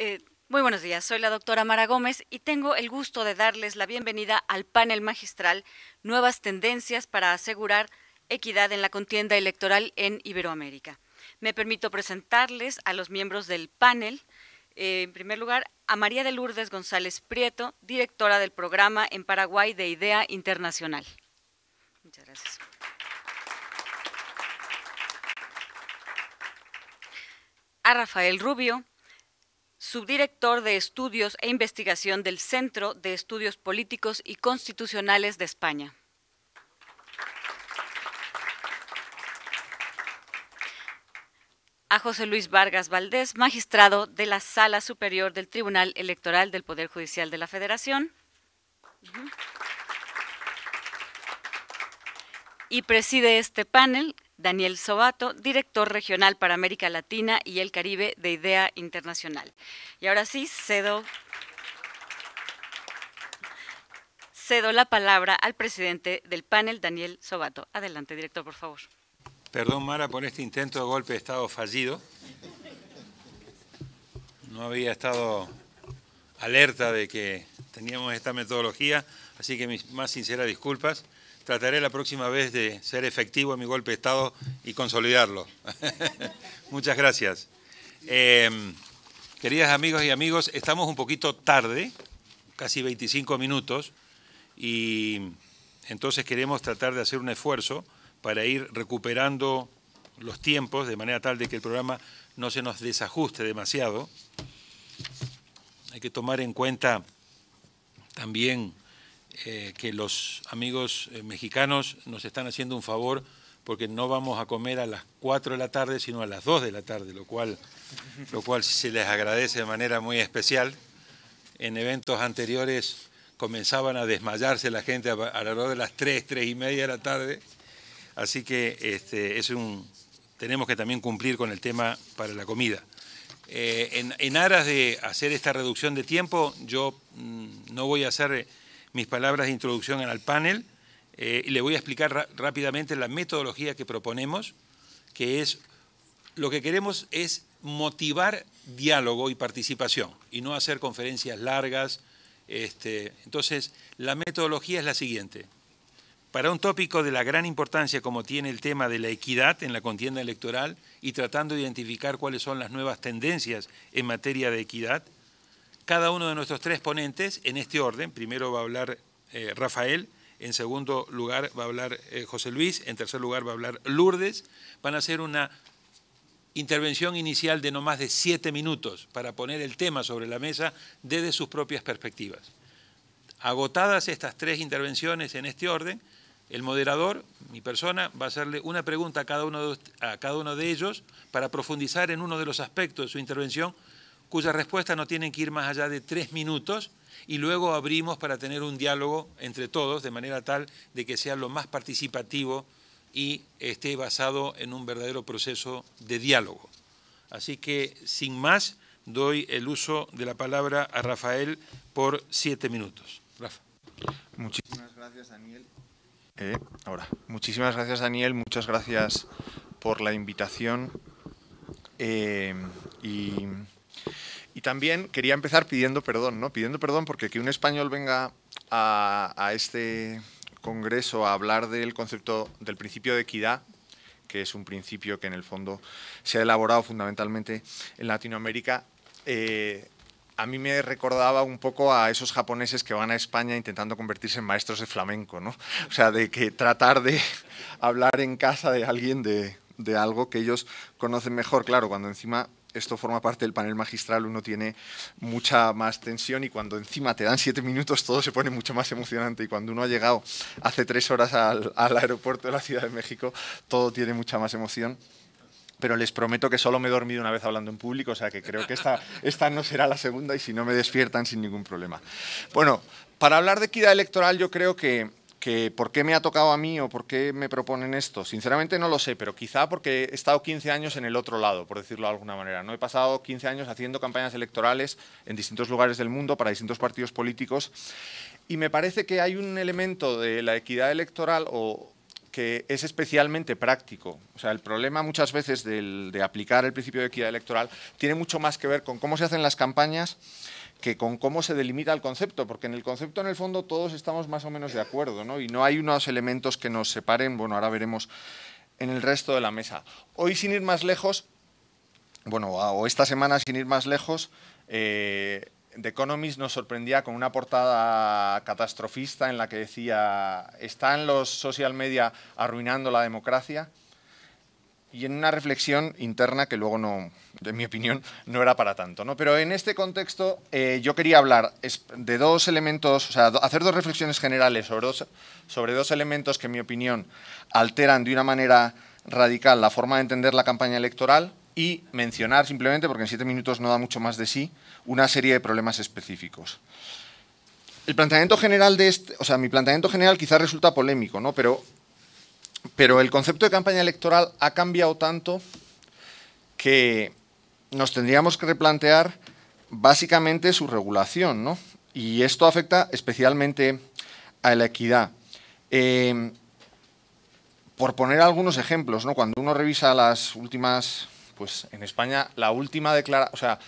Eh, muy buenos días, soy la doctora Mara Gómez y tengo el gusto de darles la bienvenida al panel magistral Nuevas Tendencias para asegurar equidad en la contienda electoral en Iberoamérica. Me permito presentarles a los miembros del panel. Eh, en primer lugar, a María de Lourdes González Prieto, directora del programa en Paraguay de IDEA Internacional. Muchas gracias. A Rafael Rubio, subdirector de Estudios e Investigación del Centro de Estudios Políticos y Constitucionales de España. A José Luis Vargas Valdés, magistrado de la Sala Superior del Tribunal Electoral del Poder Judicial de la Federación. Y preside este panel Daniel Sobato, director regional para América Latina y el Caribe de Idea Internacional. Y ahora sí, cedo, cedo la palabra al presidente del panel, Daniel Sobato. Adelante, director, por favor. Perdón, Mara, por este intento de golpe de Estado fallido. No había estado alerta de que teníamos esta metodología, así que mis más sinceras disculpas trataré la próxima vez de ser efectivo en mi golpe de Estado y consolidarlo. Muchas gracias. Em, queridas amigos y amigos, estamos un poquito tarde, casi 25 minutos, y entonces queremos tratar de hacer un esfuerzo para ir recuperando los tiempos de manera tal de que el programa no se nos desajuste demasiado. Hay que tomar en cuenta también eh, que los amigos eh, mexicanos nos están haciendo un favor porque no vamos a comer a las 4 de la tarde, sino a las 2 de la tarde, lo cual, lo cual se les agradece de manera muy especial. En eventos anteriores comenzaban a desmayarse la gente a alrededor de las 3, 3 y media de la tarde, así que este, es un, tenemos que también cumplir con el tema para la comida. Eh, en, aras de hacer esta reducción de tiempo, yo mm, no voy a hacer mis palabras de introducción al panel eh, le voy a explicar rápidamente la metodología que proponemos, que es lo que queremos es motivar diálogo y participación y no hacer conferencias largas. Este, entonces, la metodología es la siguiente. Para un tópico de la gran importancia como tiene el tema de la equidad en la contienda electoral y tratando de identificar cuáles son las nuevas tendencias en materia de equidad, cada uno de nuestros tres ponentes en este orden. Primero va a hablar eh, Rafael, en segundo lugar va a hablar eh, José Luis, en tercer lugar va a hablar Lourdes. Van a hacer una intervención inicial de no más de siete minutos para poner el tema sobre la mesa desde sus propias perspectivas. Agotadas estas tres intervenciones en este orden, el moderador, mi persona, va a hacerle una pregunta a cada uno a cada uno de ellos para profundizar en uno de los aspectos de su intervención cuya respuestas no tienen que ir más allá de tres minutos y luego abrimos para tener un diálogo entre todos de manera tal de que sea lo más participativo y esté basado en un verdadero proceso de diálogo. Así que, sin más, doy el uso de la palabra a Rafael por siete minutos. Rafa. Muchísimas gracias, Daniel. Eh, ahora, muchísimas gracias, Daniel. Muchas gracias por la invitación. Eh, y y también quería empezar pidiendo perdón, ¿no? Pidiendo perdón porque que un español venga a, este congreso a hablar del concepto del principio de equidad, que es un principio que en el fondo se ha elaborado fundamentalmente en Latinoamérica, eh, a mí me recordaba un poco a esos japoneses que van a España intentando convertirse en maestros de flamenco, ¿no? O sea, de que tratar de hablar en casa de alguien de algo que ellos conocen mejor, claro, cuando encima esto forma parte del panel magistral, uno tiene mucha más tensión y cuando encima te dan siete minutos todo se pone mucho más emocionante y cuando uno ha llegado hace tres horas al, aeropuerto de la Ciudad de México todo tiene mucha más emoción pero les prometo que solo me he dormido una vez hablando en público, o sea que creo que esta, esta no será la segunda y si no me despiertan sin ningún problema. Bueno, para hablar de equidad electoral yo creo que que por qué me ha tocado a mí o por qué me proponen esto. Sinceramente no lo sé, pero quizá porque he estado 15 años en el otro lado, por decirlo de alguna manera. No he pasado 15 años haciendo campañas electorales en distintos lugares del mundo para distintos partidos políticos y me parece que hay un elemento de la equidad electoral o que es especialmente práctico. O sea, el problema muchas veces de aplicar el principio de equidad electoral tiene mucho más que ver con cómo se hacen las campañas que con cómo se delimita el concepto, porque en el concepto en el fondo todos estamos más o menos de acuerdo, ¿no? Y no hay unos elementos que nos separen, bueno, ahora veremos en el resto de la mesa. Hoy sin ir más lejos, bueno, o esta semana sin ir más lejos, eh, The Economist nos sorprendía con una portada catastrofista en la que decía, ¿están los social media arruinando la democracia? y en una reflexión interna que luego no, en mi opinión, no era para tanto. ¿no? Pero en este contexto eh, yo quería hablar de dos elementos, o sea, hacer dos reflexiones generales sobre dos, sobre dos elementos que, en mi opinión, alteran de una manera radical la forma de entender la campaña electoral y mencionar simplemente, porque en siete minutos no da mucho más de sí, una serie de problemas específicos. El planteamiento general de este, o sea, mi planteamiento general quizás resulta polémico, ¿no? Pero pero el concepto de campaña electoral ha cambiado tanto que nos tendríamos que replantear básicamente su regulación, ¿no? Y esto afecta especialmente a la equidad. Eh, por poner algunos ejemplos, ¿no? Cuando uno revisa las últimas, pues en España, la última declaración, o sea,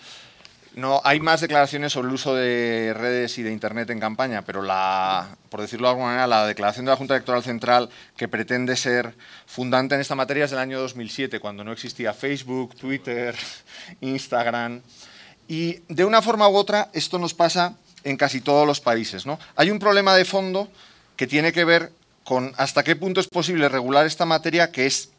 no, hay más declaraciones sobre el uso de redes y de Internet en campaña, pero la, por decirlo de alguna manera, la declaración de la Junta Electoral Central que pretende ser fundante en esta materia es del año 2007, cuando no existía Facebook, Twitter, Instagram. Y de una forma u otra esto nos pasa en casi todos los países. Hay un problema de fondo que tiene que ver con hasta qué punto es posible regular esta materia que es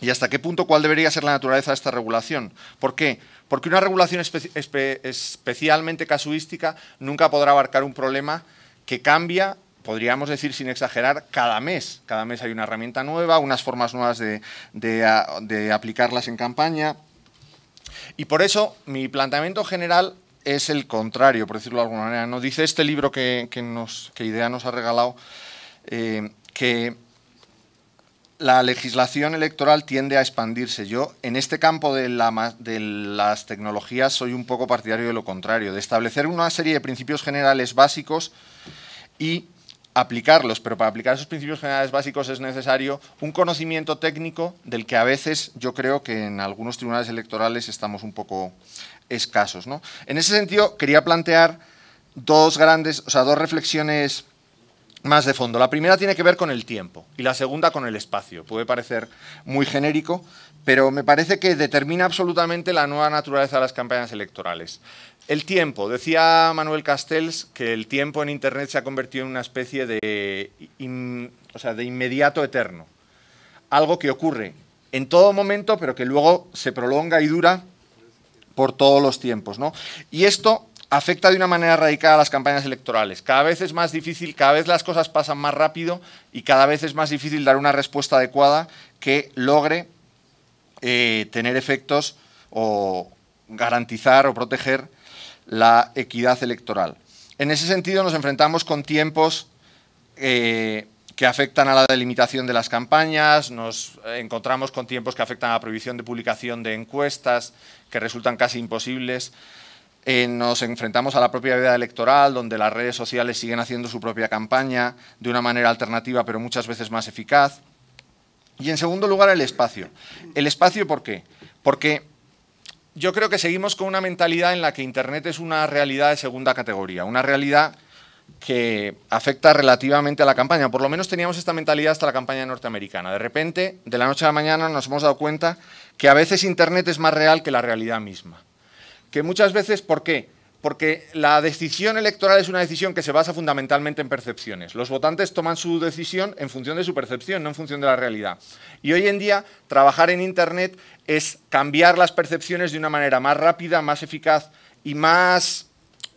y hasta qué punto cuál debería ser la naturaleza de esta regulación. ¿Por qué? porque una regulación especialmente casuística nunca podrá abarcar un problema que cambia podríamos decir sin exagerar, cada mes. Cada mes hay una herramienta nueva, unas formas nuevas de, aplicarlas en campaña. Y por eso mi planteamiento general es el contrario, por decirlo de alguna manera. Nos dice este libro que, Idea nos ha regalado eh, que la legislación electoral tiende a expandirse. Yo, en este campo de, la, de, las tecnologías, soy un poco partidario de lo contrario, de establecer una serie de principios generales básicos y aplicarlos, pero para aplicar esos principios generales básicos es necesario un conocimiento técnico del que a veces yo creo que en algunos tribunales electorales estamos un poco escasos. En ese sentido, quería plantear dos grandes, o sea, dos reflexiones más de fondo. La primera tiene que ver con el tiempo y la segunda con el espacio. Puede parecer muy genérico, pero me parece que determina absolutamente la nueva naturaleza de las campañas electorales. El tiempo. Decía Manuel Castells que el tiempo en Internet se ha convertido en una especie de, o sea, de inmediato eterno. Algo que ocurre en todo momento, pero que luego se prolonga y dura por todos los tiempos. ¿no? Y esto afecta de una manera radical a las campañas electorales. Cada vez es más difícil, cada vez las cosas pasan más rápido y cada vez es más difícil dar una respuesta adecuada que logre eh, tener efectos o garantizar o proteger la equidad electoral. En ese sentido nos enfrentamos con tiempos eh, que afectan a la delimitación de las campañas, nos encontramos con tiempos que afectan a la prohibición de publicación de encuestas que resultan casi imposibles. Eh, nos enfrentamos a la propia vida electoral, donde las redes sociales siguen haciendo su propia campaña de una manera alternativa, pero muchas veces más eficaz. Y en segundo lugar, el espacio. ¿El espacio por qué? Porque yo creo que seguimos con una mentalidad en la que Internet es una realidad de segunda categoría, una realidad que afecta relativamente a la campaña. Por lo menos teníamos esta mentalidad hasta la campaña norteamericana. De repente, de la noche a la mañana, nos hemos dado cuenta que a veces Internet es más real que la realidad misma que muchas veces, ¿por qué? Porque la decisión electoral es una decisión que se basa fundamentalmente en percepciones. Los votantes toman su decisión en función de su percepción, no en función de la realidad. Y hoy en día, trabajar en Internet es cambiar las percepciones de una manera más rápida, más eficaz y más,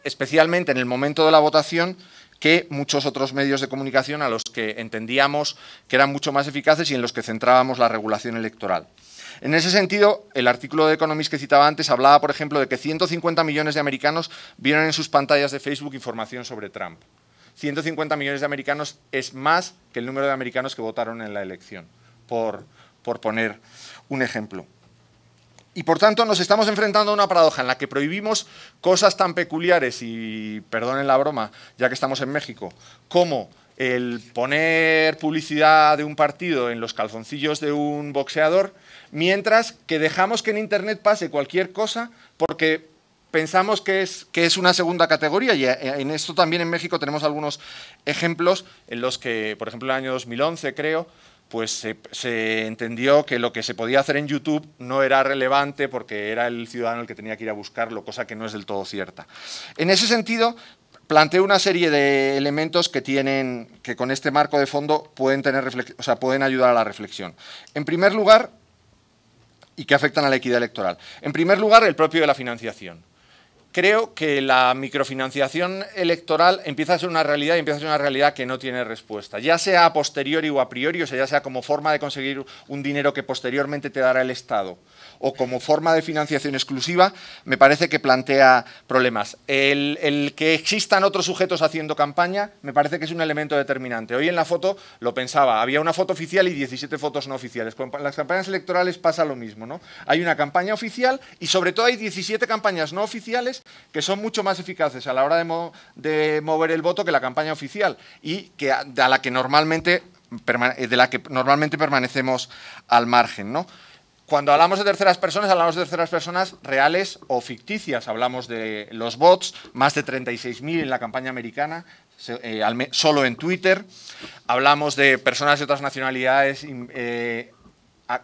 especialmente en el momento de la votación, que muchos otros medios de comunicación a los que entendíamos que eran mucho más eficaces y en los que centrábamos la regulación electoral. En ese sentido, el artículo de Economist que citaba antes hablaba, por ejemplo, de que 150 millones de americanos vieron en sus pantallas de Facebook información sobre Trump. 150 millones de americanos es más que el número de americanos que votaron en la elección, por, por poner un ejemplo. Y por tanto nos estamos enfrentando a una paradoja en la que prohibimos cosas tan peculiares, y perdonen la broma, ya que estamos en México, como el poner publicidad de un partido en los calzoncillos de un boxeador mientras que dejamos que en Internet pase cualquier cosa porque pensamos que es, que es una segunda categoría y eh, en esto también en México tenemos algunos ejemplos en los que, por ejemplo, en el año 2011 creo, pues se, entendió que lo que se podía hacer en YouTube no era relevante porque era el ciudadano el que tenía que ir a buscarlo, cosa que no es del todo cierta. En ese sentido, planteo una serie de elementos que tienen, que con este marco de fondo pueden, tener o sea, pueden ayudar a la reflexión. En primer lugar, y que afectan a la equidad electoral. En primer lugar, el propio de la financiación. Creo que la microfinanciación electoral empieza a ser una realidad y empieza a ser una realidad que no tiene respuesta. Ya sea a posteriori o a priori, o sea, ya sea como forma de conseguir un dinero que posteriormente te dará el Estado o como forma de financiación exclusiva, me parece que plantea problemas. El, que existan otros sujetos haciendo campaña me parece que es un elemento determinante. Hoy en la foto lo pensaba, había una foto oficial y 17 fotos no oficiales. Con las campañas electorales pasa lo mismo, ¿no? Hay una campaña oficial y sobre todo hay 17 campañas no oficiales que son mucho más eficaces a la hora de, mover el voto que la campaña oficial y que de la que normalmente permanecemos al margen, ¿no? Cuando hablamos de terceras personas, hablamos de terceras personas reales o ficticias. Hablamos de los bots, más de 36.000 en la campaña americana, eh, solo en Twitter. Hablamos de personas de otras nacionalidades eh,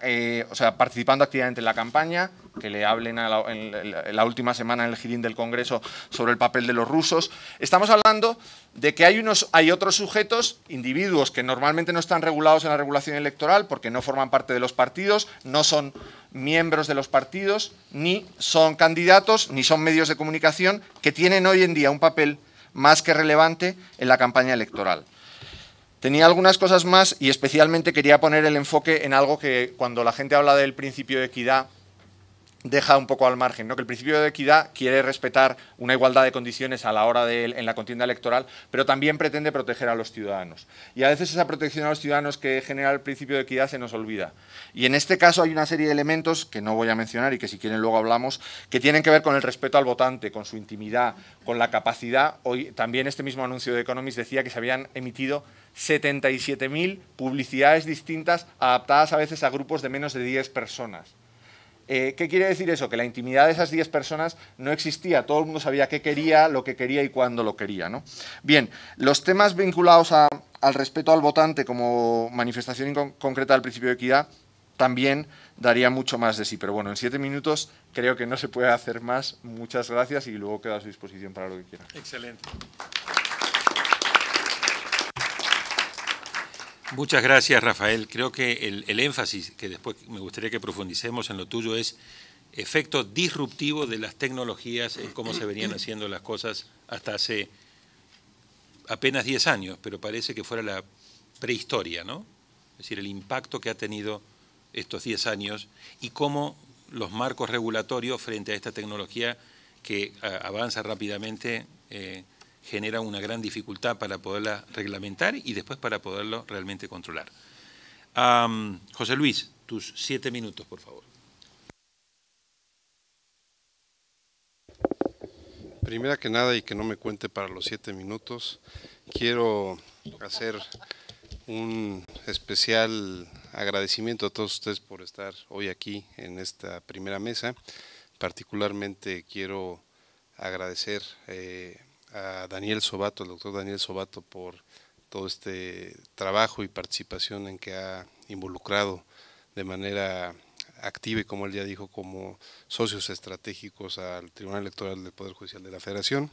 eh, o sea, participando activamente en la campaña, que le hablen la, en, la última semana en el girín del Congreso sobre el papel de los rusos. Estamos hablando de que hay, unos, hay otros sujetos, individuos que normalmente no están regulados en la regulación electoral porque no forman parte de los partidos, no son miembros de los partidos, ni son candidatos, ni son medios de comunicación, que tienen hoy en día un papel más que relevante en la campaña electoral. Tenía algunas cosas más y especialmente quería poner el enfoque en algo que cuando la gente habla del principio de equidad deja un poco al margen, que el principio de equidad quiere respetar una igualdad de condiciones a la hora de en la contienda electoral, pero también pretende proteger a los ciudadanos. Y a veces esa protección a los ciudadanos que genera el principio de equidad se nos olvida. Y en este caso hay una serie de elementos que no voy a mencionar y que si quieren luego hablamos, que tienen que ver con el respeto al votante, con su intimidad, con la capacidad. Hoy también este mismo anuncio de Economist decía que se habían emitido 77.000 publicidades distintas adaptadas a veces a grupos de menos de 10 personas. Eh, ¿Qué quiere decir eso? Que la intimidad de esas 10 personas no existía. Todo el mundo sabía qué quería, lo que quería y cuándo lo quería. Bien, los temas vinculados al respeto al votante como manifestación concreta del principio de equidad también daría mucho más de sí. Pero bueno, en siete minutos creo que no se puede hacer más. Muchas gracias y luego quedo a su disposición para lo que quiera. Excelente. Muchas gracias, Rafael. Creo que el, énfasis que después me gustaría que profundicemos en lo tuyo es efecto disruptivo de las tecnologías en cómo se venían haciendo las cosas hasta hace apenas 10 años, pero parece que fuera la prehistoria, ¿no? Es decir, el impacto que ha tenido estos 10 años y cómo los marcos regulatorios frente a esta tecnología que avanza rápidamente eh, genera una gran dificultad para poderla reglamentar y después para poderlo realmente controlar. José Luis, tus siete minutos, por favor. Primera que nada, y que no me cuente para los siete minutos, quiero hacer un especial agradecimiento a todos ustedes por estar hoy aquí en esta primera mesa. Particularmente quiero agradecer eh, a Daniel Sobato, al doctor Daniel Sobato, por todo este trabajo y participación en que ha involucrado de manera activa y como él ya dijo, como socios estratégicos al Tribunal Electoral del Poder Judicial de la Federación.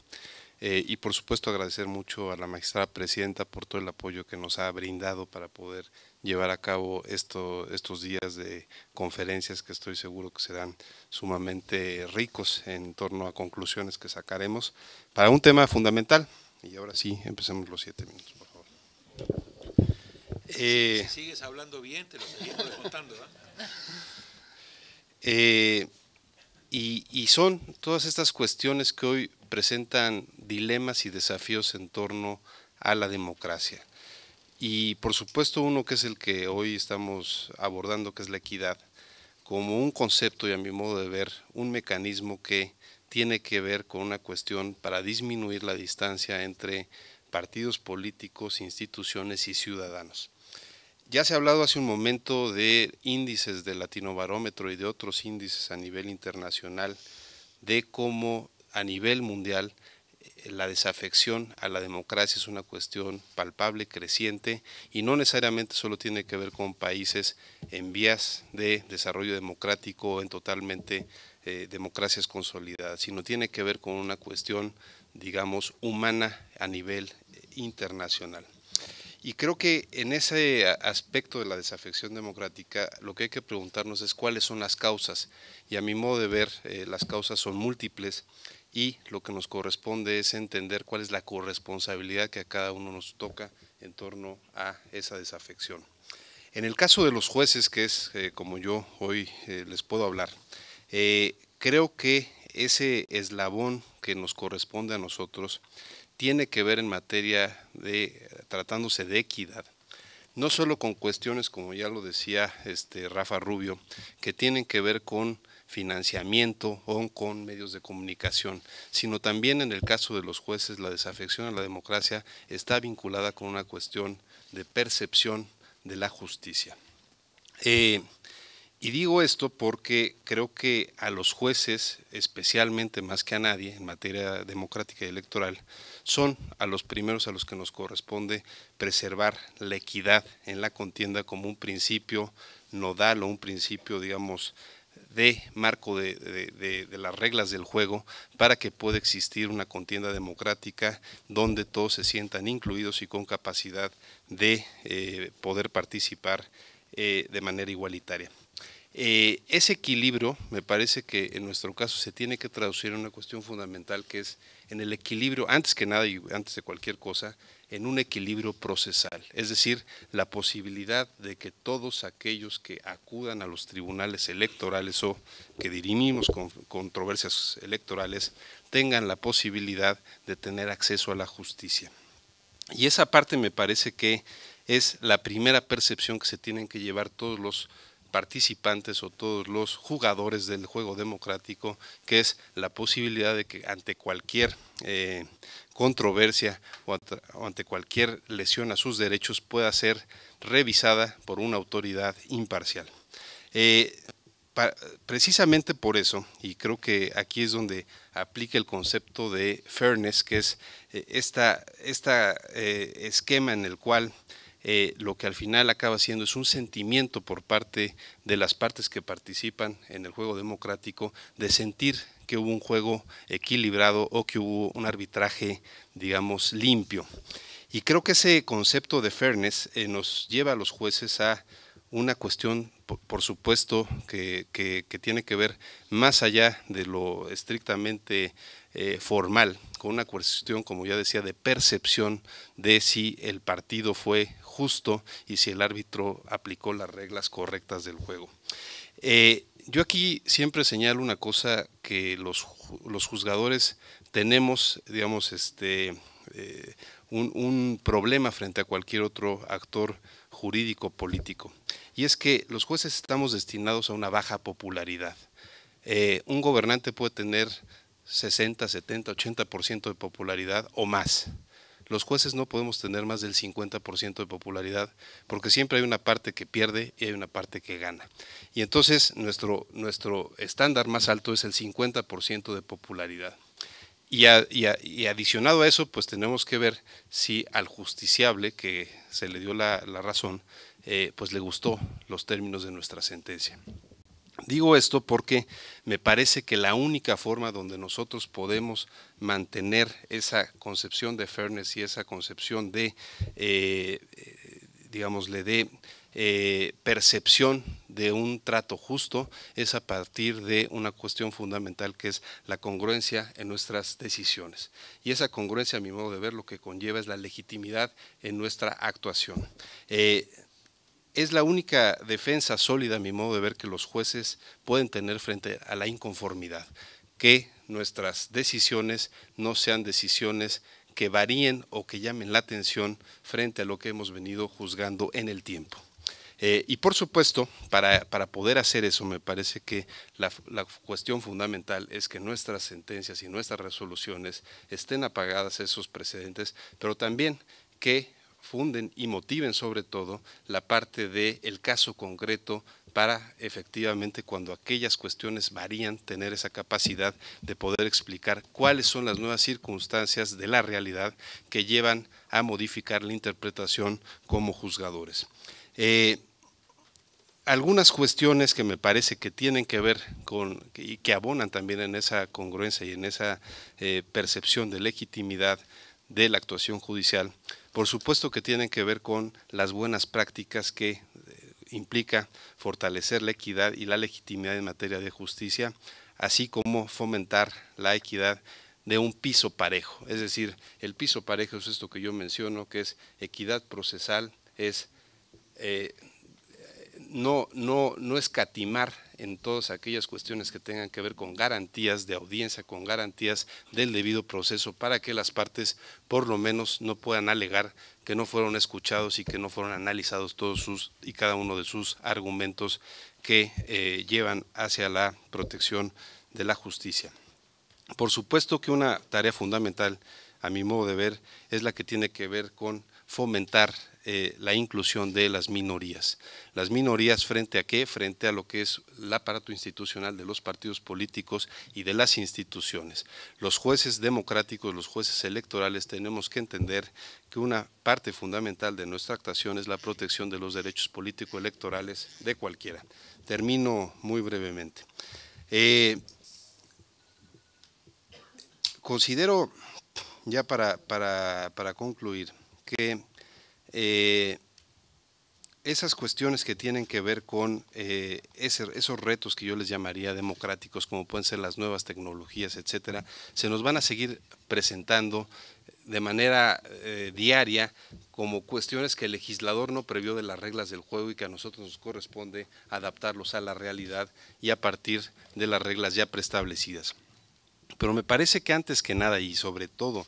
Eh, y por supuesto agradecer mucho a la magistrada presidenta por todo el apoyo que nos ha brindado para poder llevar a cabo esto, estos días de conferencias que estoy seguro que serán sumamente ricos en torno a conclusiones que sacaremos para un tema fundamental. Y ahora sí, empecemos los siete minutos, por favor. Eh, sigues hablando bien, te lo estoy contando. Eh, y, y son todas estas cuestiones que hoy presentan dilemas y desafíos en torno a la democracia y por supuesto uno que es el que hoy estamos abordando, que es la equidad, como un concepto y a mi modo de ver, un mecanismo que tiene que ver con una cuestión para disminuir la distancia entre partidos políticos, instituciones y ciudadanos. Ya se ha hablado hace un momento de índices del Latinobarómetro y de otros índices a nivel internacional, de cómo a nivel mundial la desafección a la democracia es una cuestión palpable, creciente, y no necesariamente solo tiene que ver con países en vías de desarrollo democrático o en totalmente eh, democracias consolidadas, sino tiene que ver con una cuestión, digamos, humana a nivel internacional. Y creo que en ese aspecto de la desafección democrática, lo que hay que preguntarnos es cuáles son las causas. Y a mi modo de ver, eh, las causas son múltiples y lo que nos corresponde es entender cuál es la corresponsabilidad que a cada uno nos toca en torno a esa desafección. En el caso de los jueces, que es eh, como yo hoy eh, les puedo hablar, eh, creo que ese eslabón que nos corresponde a nosotros tiene que ver en materia de, tratándose de equidad, no solo con cuestiones, como ya lo decía este Rafa Rubio, que tienen que ver con financiamiento o con medios de comunicación, sino también en el caso de los jueces la desafección a la democracia está vinculada con una cuestión de percepción de la justicia. Eh, y digo esto porque creo que a los jueces, especialmente más que a nadie en materia democrática y electoral, son a los primeros a los que nos corresponde preservar la equidad en la contienda como un principio nodal o un principio, digamos, de marco de, las reglas del juego para que pueda existir una contienda democrática donde todos se sientan incluidos y con capacidad de eh, poder participar eh, de manera igualitaria. Eh, ese equilibrio me parece que en nuestro caso se tiene que traducir en una cuestión fundamental que es en el equilibrio, antes que nada y antes de cualquier cosa, en un equilibrio procesal, es decir, la posibilidad de que todos aquellos que acudan a los tribunales electorales o que dirimimos controversias electorales tengan la posibilidad de tener acceso a la justicia. Y esa parte me parece que es la primera percepción que se tienen que llevar todos los participantes o todos los jugadores del juego democrático, que es la posibilidad de que ante cualquier eh, controversia o, ante cualquier lesión a sus derechos pueda ser revisada por una autoridad imparcial. Eh, precisamente por eso, y creo que aquí es donde aplica el concepto de fairness, que es este esquema en el cual eh, lo que al final acaba siendo es un sentimiento por parte de las partes que participan en el juego democrático de sentir que hubo un juego equilibrado o que hubo un arbitraje, digamos, limpio. Y creo que ese concepto de fairness eh, nos lleva a los jueces a una cuestión, por, supuesto, que, tiene que ver más allá de lo estrictamente eh, formal, con una cuestión, como ya decía, de percepción de si el partido fue justo y si el árbitro aplicó las reglas correctas del juego. Eh, yo aquí siempre señalo una cosa que los, juzgadores tenemos, digamos, este, eh, un, problema frente a cualquier otro actor jurídico político. Y es que los jueces estamos destinados a una baja popularidad. Eh, un gobernante puede tener 60, 70, 80% de popularidad o más los jueces no podemos tener más del 50% de popularidad, porque siempre hay una parte que pierde y hay una parte que gana. Y entonces nuestro, nuestro estándar más alto es el 50% de popularidad. Y, adicionado a eso, pues tenemos que ver si al justiciable que se le dio la, razón, eh, pues le gustó los términos de nuestra sentencia. Digo esto porque me parece que la única forma donde nosotros podemos mantener esa concepción de fairness y esa concepción de, eh, eh de eh, percepción de un trato justo es a partir de una cuestión fundamental que es la congruencia en nuestras decisiones. Y esa congruencia, a mi modo de ver, lo que conlleva es la legitimidad en nuestra actuación. Eh, es la única defensa sólida, a mi modo de ver, que los jueces pueden tener frente a la inconformidad, que nuestras decisiones no sean decisiones que varíen o que llamen la atención frente a lo que hemos venido juzgando en el tiempo. Eh, y por supuesto, para, poder hacer eso, me parece que la, cuestión fundamental es que nuestras sentencias y nuestras resoluciones estén apagadas esos precedentes, pero también que funden y motiven sobre todo la parte del caso concreto para efectivamente cuando aquellas cuestiones varían, tener esa capacidad de poder explicar cuáles son las nuevas circunstancias de la realidad que llevan a modificar la interpretación como juzgadores. Eh, algunas cuestiones que me parece que tienen que ver con y que abonan también en esa congruencia y en esa eh, percepción de legitimidad de la actuación judicial por supuesto que tienen que ver con las buenas prácticas que eh, implica fortalecer la equidad y la legitimidad en materia de justicia, así como fomentar la equidad de un piso parejo. Es decir, el piso parejo es esto que yo menciono, que es equidad procesal, es eh, no, no, no escatimar en todas aquellas cuestiones que tengan que ver con garantías de audiencia, con garantías del debido proceso, para que las partes por lo menos no puedan alegar que no fueron escuchados y que no fueron analizados todos sus y cada uno de sus argumentos que eh, llevan hacia la protección de la justicia. Por supuesto que una tarea fundamental, a mi modo de ver, es la que tiene que ver con fomentar eh, la inclusión de las minorías. Las minorías frente a qué? Frente a lo que es el aparato institucional de los partidos políticos y de las instituciones. Los jueces democráticos, los jueces electorales, tenemos que entender que una parte fundamental de nuestra actuación es la protección de los derechos político-electorales de cualquiera. Termino muy brevemente. Eh, considero, ya para concluir, que eh, esas cuestiones que tienen que ver con eh, esos retos que yo les llamaría democráticos, como pueden ser las nuevas tecnologías, etcétera, se nos van a seguir presentando de manera eh, diaria como cuestiones que el legislador no previó de las reglas del juego y que a nosotros nos corresponde adaptarlos a la realidad y a partir de las reglas ya preestablecidas. Pero me parece que antes que nada y sobre todo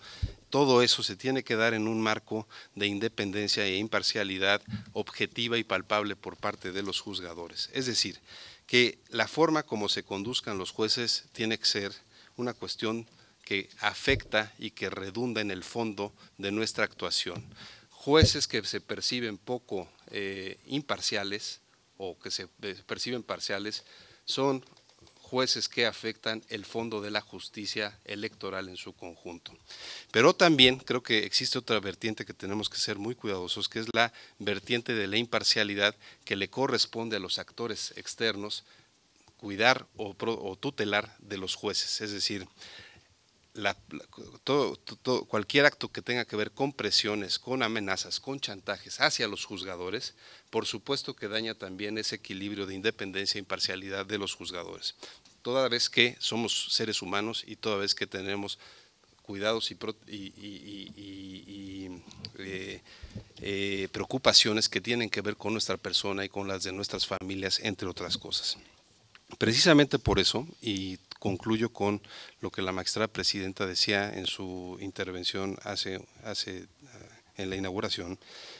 todo eso se tiene que dar en un marco de independencia e imparcialidad objetiva y palpable por parte de los juzgadores. Es decir, que la forma como se conduzcan los jueces tiene que ser una cuestión que afecta y que redunda en el fondo de nuestra actuación. Jueces que se perciben poco eh, imparciales o que se eh, perciben parciales son jueces que afectan el fondo de la justicia electoral en su conjunto. Pero también creo que existe otra vertiente que tenemos que ser muy cuidadosos, que es la vertiente de la imparcialidad que le corresponde a los actores externos cuidar o, tutelar de los jueces. Es decir, cualquier acto que tenga que ver con presiones, con amenazas, con chantajes hacia los juzgadores, por supuesto que daña también ese equilibrio de independencia e imparcialidad de los juzgadores. Toda vez que somos seres humanos y toda vez que tenemos cuidados y, eh, eh, preocupaciones que tienen que ver con nuestra persona y con las de nuestras familias, entre otras cosas. Precisamente por eso, y concluyo con lo que la magistrada presidenta decía en su intervención hace, hace en la inauguración,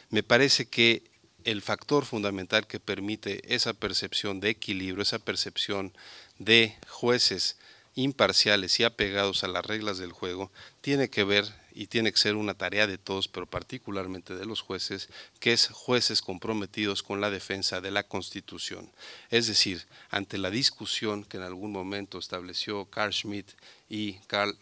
me parece que el factor fundamental que permite esa percepción de equilibrio, esa percepción de jueces imparciales y apegados a las reglas del juego, tiene que ver y tiene que ser una tarea de todos, pero particularmente de los jueces, que es jueces comprometidos con la defensa de la Constitución. Es decir, ante la discusión que en algún momento estableció Carl Schmitt y,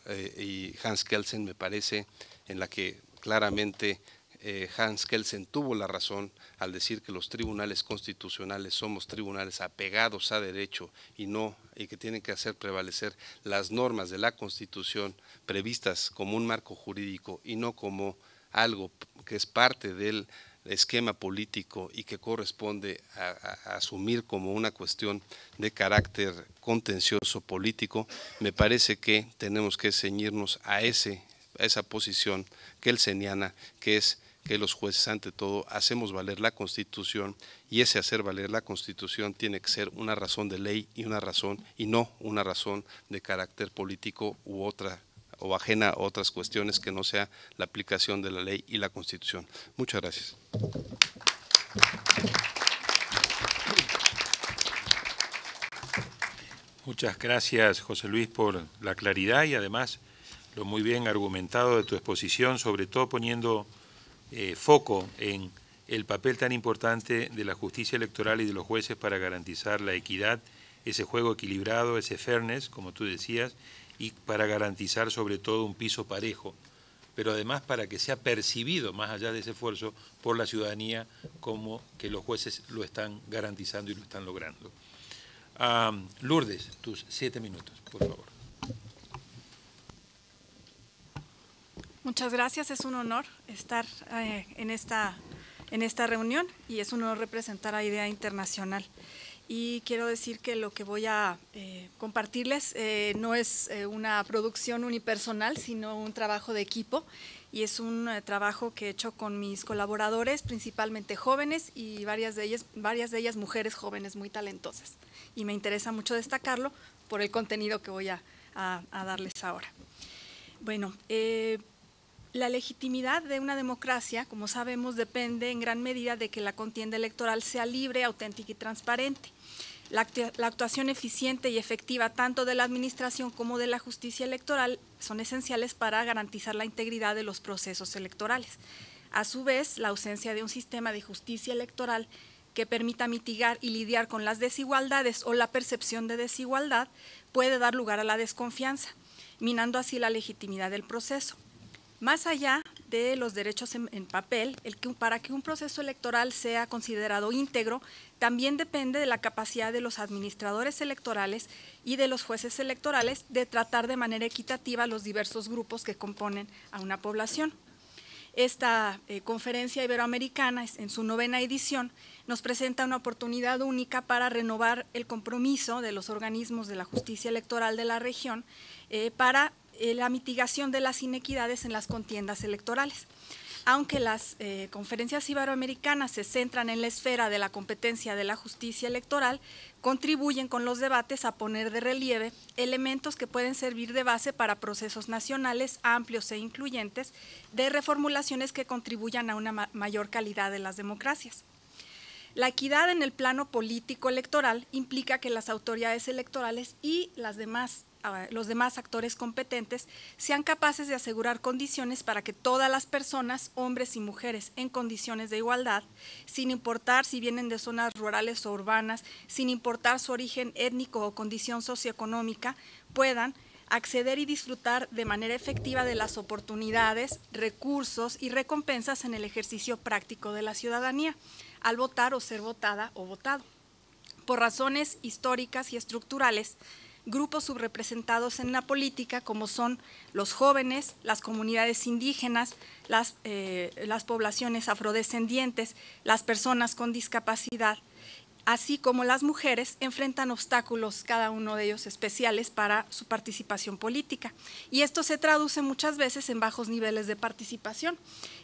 eh, y Hans Kelsen, me parece, en la que claramente eh, Hans Kelsen tuvo la razón al decir que los tribunales constitucionales somos tribunales apegados a derecho y no y que tienen que hacer prevalecer las normas de la Constitución previstas como un marco jurídico y no como algo que es parte del esquema político y que corresponde a, asumir como una cuestión de carácter contencioso político, me parece que tenemos que ceñirnos a ese a esa posición kelseniana que es que los jueces ante todo hacemos valer la Constitución y ese hacer valer la Constitución tiene que ser una razón de ley y una razón y no una razón de carácter político u otra o ajena a otras cuestiones que no sea la aplicación de la ley y la Constitución. Muchas gracias. Muchas gracias, José Luis, por la claridad y además lo muy bien argumentado de tu exposición, sobre todo poniendo eh, foco en el papel tan importante de la justicia electoral y de los jueces para garantizar la equidad, ese juego equilibrado, ese fairness, como tú decías, y para garantizar sobre todo un piso parejo, pero además para que sea percibido, más allá de ese esfuerzo, por la ciudadanía como que los jueces lo están garantizando y lo están logrando. Ah, Lourdes, tus siete minutos, por favor. Muchas gracias, es un honor estar eh, en, esta, en esta reunión y es un honor representar a Idea Internacional. Y quiero decir que lo que voy a eh, compartirles eh, no es una producción unipersonal, sino un trabajo de equipo y es un trabajo que he hecho con mis colaboradores, principalmente jóvenes y varias de, ellas, varias de ellas mujeres jóvenes muy talentosas. Y me interesa mucho destacarlo por el contenido que voy a, darles ahora. Bueno, la legitimidad de una democracia, como sabemos, depende en gran medida de que la contienda electoral sea libre, auténtica y transparente. La, actuación eficiente y efectiva tanto de la Administración como de la justicia electoral son esenciales para garantizar la integridad de los procesos electorales. A su vez, la ausencia de un sistema de justicia electoral que permita mitigar y lidiar con las desigualdades o la percepción de desigualdad puede dar lugar a la desconfianza, minando así la legitimidad del proceso. Más allá de los derechos en, papel, para que un proceso electoral sea considerado íntegro, también depende de la capacidad de los administradores electorales y de los jueces electorales de tratar de manera equitativa los diversos grupos que componen a una población. Esta eh, conferencia iberoamericana, en su novena edición, nos presenta una oportunidad única para renovar el compromiso de los organismos de la justicia electoral de la región eh, para eh, la mitigación de las inequidades en las contiendas electorales. Aunque las eh, conferencias iberoamericanas se centran en la esfera de la competencia de la justicia electoral, contribuyen con los debates a poner de relieve elementos que pueden servir de base para procesos nacionales amplios e incluyentes de reformulaciones que contribuyan a una mayor calidad de las democracias. La equidad en el plano político electoral implica que las autoridades electorales y las demás los demás actores competentes sean capaces de asegurar condiciones para que todas las personas, hombres y mujeres, en condiciones de igualdad, sin importar si vienen de zonas rurales o urbanas, sin importar su origen étnico o condición socioeconómica, puedan acceder y disfrutar de manera efectiva de las oportunidades, recursos y recompensas en el ejercicio práctico de la ciudadanía, al votar o ser votada o votado. Por razones históricas y estructurales, grupos subrepresentados en la política, como son los jóvenes, las comunidades indígenas, eh, las, poblaciones afrodescendientes, las personas con discapacidad, así como las mujeres enfrentan obstáculos, cada uno de ellos especiales, para su participación política. Y esto se traduce muchas veces en bajos niveles de participación,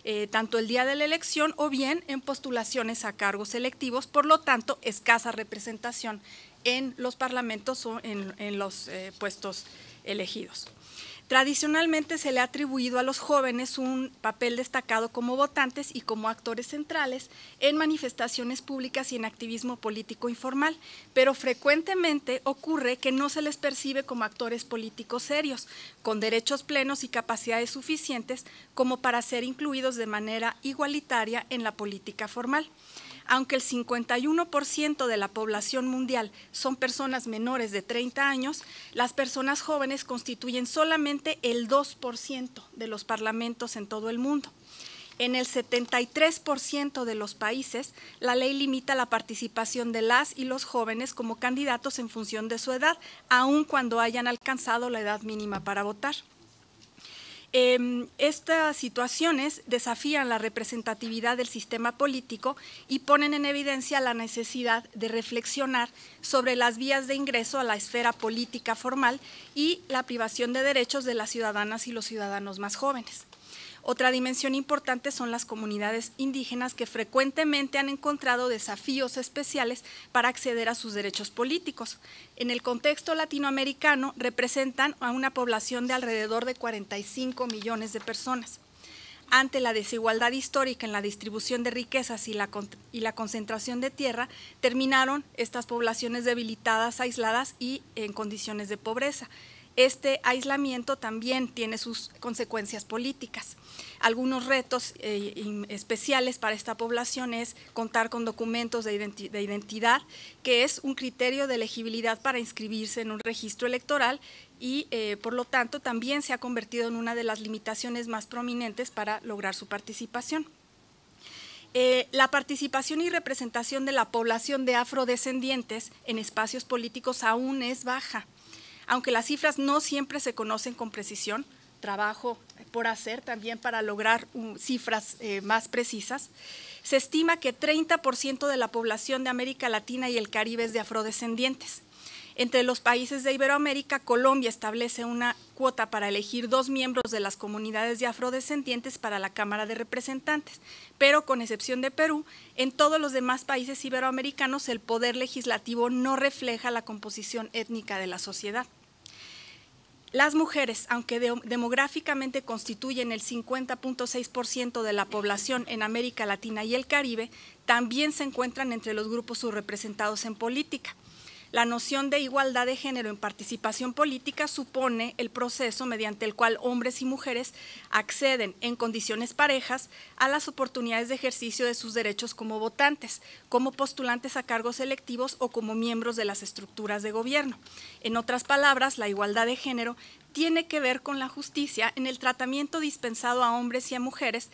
eh, tanto el día de la elección o bien en postulaciones a cargos electivos, por lo tanto, escasa representación en los parlamentos o en, en los eh, puestos elegidos. Tradicionalmente se le ha atribuido a los jóvenes un papel destacado como votantes y como actores centrales en manifestaciones públicas y en activismo político informal, pero frecuentemente ocurre que no se les percibe como actores políticos serios, con derechos plenos y capacidades suficientes como para ser incluidos de manera igualitaria en la política formal aunque el 51% de la población mundial son personas menores de 30 años, las personas jóvenes constituyen solamente el 2% de los parlamentos en todo el mundo. En el 73% de los países, la ley limita la participación de las y los jóvenes como candidatos en función de su edad, aun cuando hayan alcanzado la edad mínima para votar. Em, estas situaciones desafían la representatividad del sistema político y ponen en evidencia la necesidad de reflexionar sobre las vías de ingreso a la esfera política formal y la privación de derechos de las ciudadanas y los ciudadanos más jóvenes. Otra dimensión importante son las comunidades indígenas que frecuentemente han encontrado desafíos especiales para acceder a sus derechos políticos. En el contexto latinoamericano representan a una población de alrededor de 45 millones de personas ante la desigualdad histórica en la distribución de riquezas y la, y la, concentración de tierra, terminaron estas poblaciones debilitadas, aisladas y en condiciones de pobreza este aislamiento también tiene sus consecuencias políticas. Algunos retos eh, especiales para esta población es contar con documentos de, identidad, que es un criterio de elegibilidad para inscribirse en un registro electoral y eh, por lo tanto también se ha convertido en una de las limitaciones más prominentes para lograr su participación. Eh, la participación y representación de la población de afrodescendientes en espacios políticos aún es baja. Aunque las cifras no siempre se conocen con precisión, trabajo por hacer también para lograr um, cifras eh, más precisas, se estima que 30% de la población de América Latina y el Caribe es de afrodescendientes. Entre los países de Iberoamérica, Colombia establece una cuota para elegir dos miembros de las comunidades de afrodescendientes para la Cámara de Representantes, pero con excepción de Perú, en todos los demás países iberoamericanos el poder legislativo no refleja la composición étnica de la sociedad. Las mujeres, aunque demográficamente constituyen el 50.6% de la población en América Latina y el Caribe, también se encuentran entre los grupos subrepresentados en política. La noción de igualdad de género en participación política supone el proceso mediante el cual hombres y mujeres acceden en condiciones parejas a las oportunidades de ejercicio de sus derechos como votantes, como postulantes a cargos electivos o como miembros de las estructuras de gobierno. En otras palabras, la igualdad de género tiene que ver con la justicia en el tratamiento dispensado a hombres y a mujeres,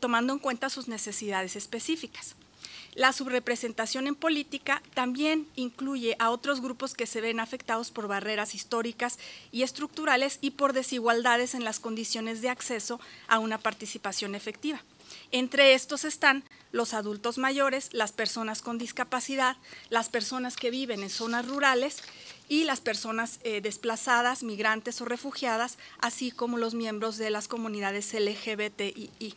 tomando en cuenta sus necesidades específicas. La subrepresentación en política también incluye a otros grupos que se ven afectados por barreras históricas y estructurales y por desigualdades en las condiciones de acceso a una participación efectiva. Entre estos están los adultos mayores, las personas con discapacidad, las personas que viven en zonas rurales y las personas eh, desplazadas, migrantes o refugiadas, así como los miembros de las comunidades LGBTI.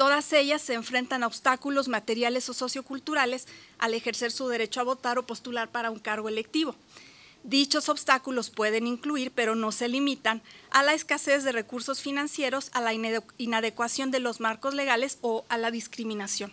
Todas ellas se enfrentan a obstáculos materiales o socioculturales al ejercer su derecho a votar o postular para un cargo electivo. Dichos obstáculos pueden incluir, pero no se limitan, a la escasez de recursos financieros, a la inadecuación de los marcos legales o a la discriminación.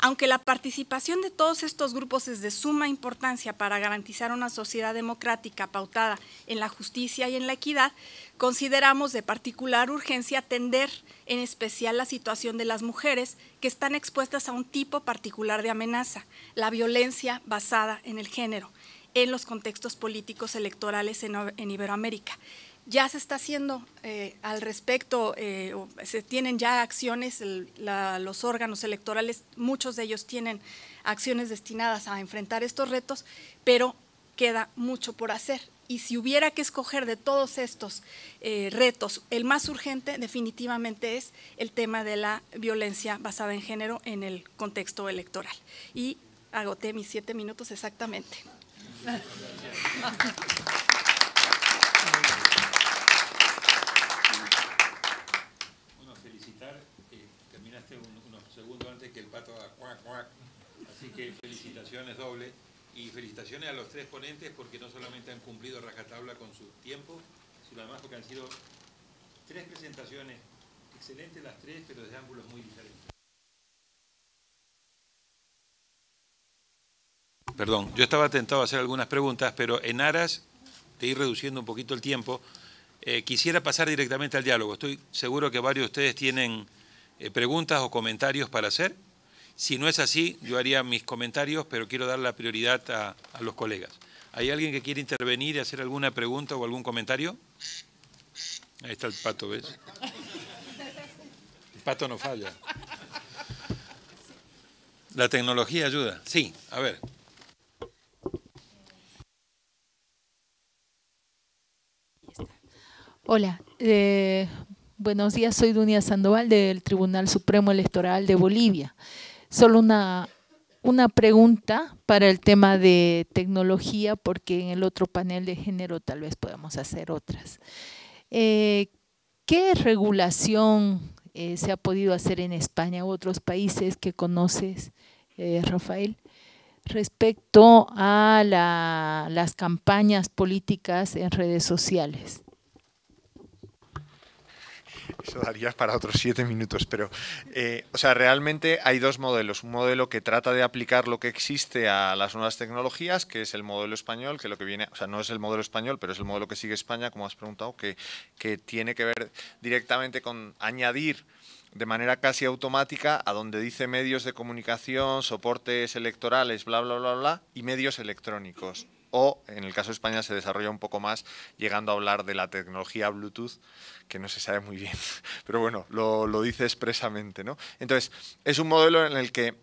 Aunque la participación de todos estos grupos es de suma importancia para garantizar una sociedad democrática pautada en la justicia y en la equidad, consideramos de particular urgencia atender en especial la situación de las mujeres que están expuestas a un tipo particular de amenaza, la violencia basada en el género en los contextos políticos electorales en, Iberoamérica ya se está haciendo eh, al respecto, eh, se tienen ya acciones, los órganos electorales, muchos de ellos tienen acciones destinadas a enfrentar estos retos, pero queda mucho por hacer. Y si hubiera que escoger de todos estos eh, retos, el más urgente definitivamente es el tema de la violencia basada en género en el contexto electoral. Y agoté mis siete minutos exactamente. toda Así que felicitaciones doble y felicitaciones a los tres ponentes porque no solamente han cumplido rajatabla con su tiempo, sino además porque han sido tres presentaciones excelentes las tres, pero desde ángulos muy diferentes. Perdón, yo estaba tentado a hacer algunas preguntas, pero en aras de ir reduciendo un poquito el tiempo, eh, quisiera pasar directamente al diálogo. Estoy seguro que varios de ustedes tienen eh, preguntas o comentarios para hacer. Si no es así, yo haría mis comentarios, pero quiero dar la prioridad a, los colegas. ¿Hay alguien que quiere intervenir y hacer alguna pregunta o algún comentario? Ahí está el pato, ¿ves? El pato no falla. La tecnología ayuda. Sí, a ver. Hola, eh, buenos días, soy Dunia Sandoval del Tribunal Supremo Electoral de Bolivia. Solo una, pregunta para el tema de tecnología, porque en el otro panel de género tal vez podamos hacer otras. Eh, ¿Qué regulación eh, se ha podido hacer en España u otros países que conoces, eh, Rafael, respecto a las campañas políticas en redes sociales? eso daría para otros siete minutos, pero, eh, o sea, realmente hay dos modelos. Un modelo que trata de aplicar lo que existe a las nuevas tecnologías, que es el modelo español, que lo que viene, o sea, no es el modelo español, pero es el modelo que sigue España, como has preguntado, que, que tiene que ver directamente con añadir de manera casi automática a donde dice medios de comunicación, soportes electorales, bla, bla, bla, bla, y medios electrónicos o en el caso de España se desarrolla un poco más llegando a hablar de la tecnología Bluetooth, que no se sabe muy bien, pero bueno, lo, dice expresamente. ¿no? Entonces, es un modelo en el que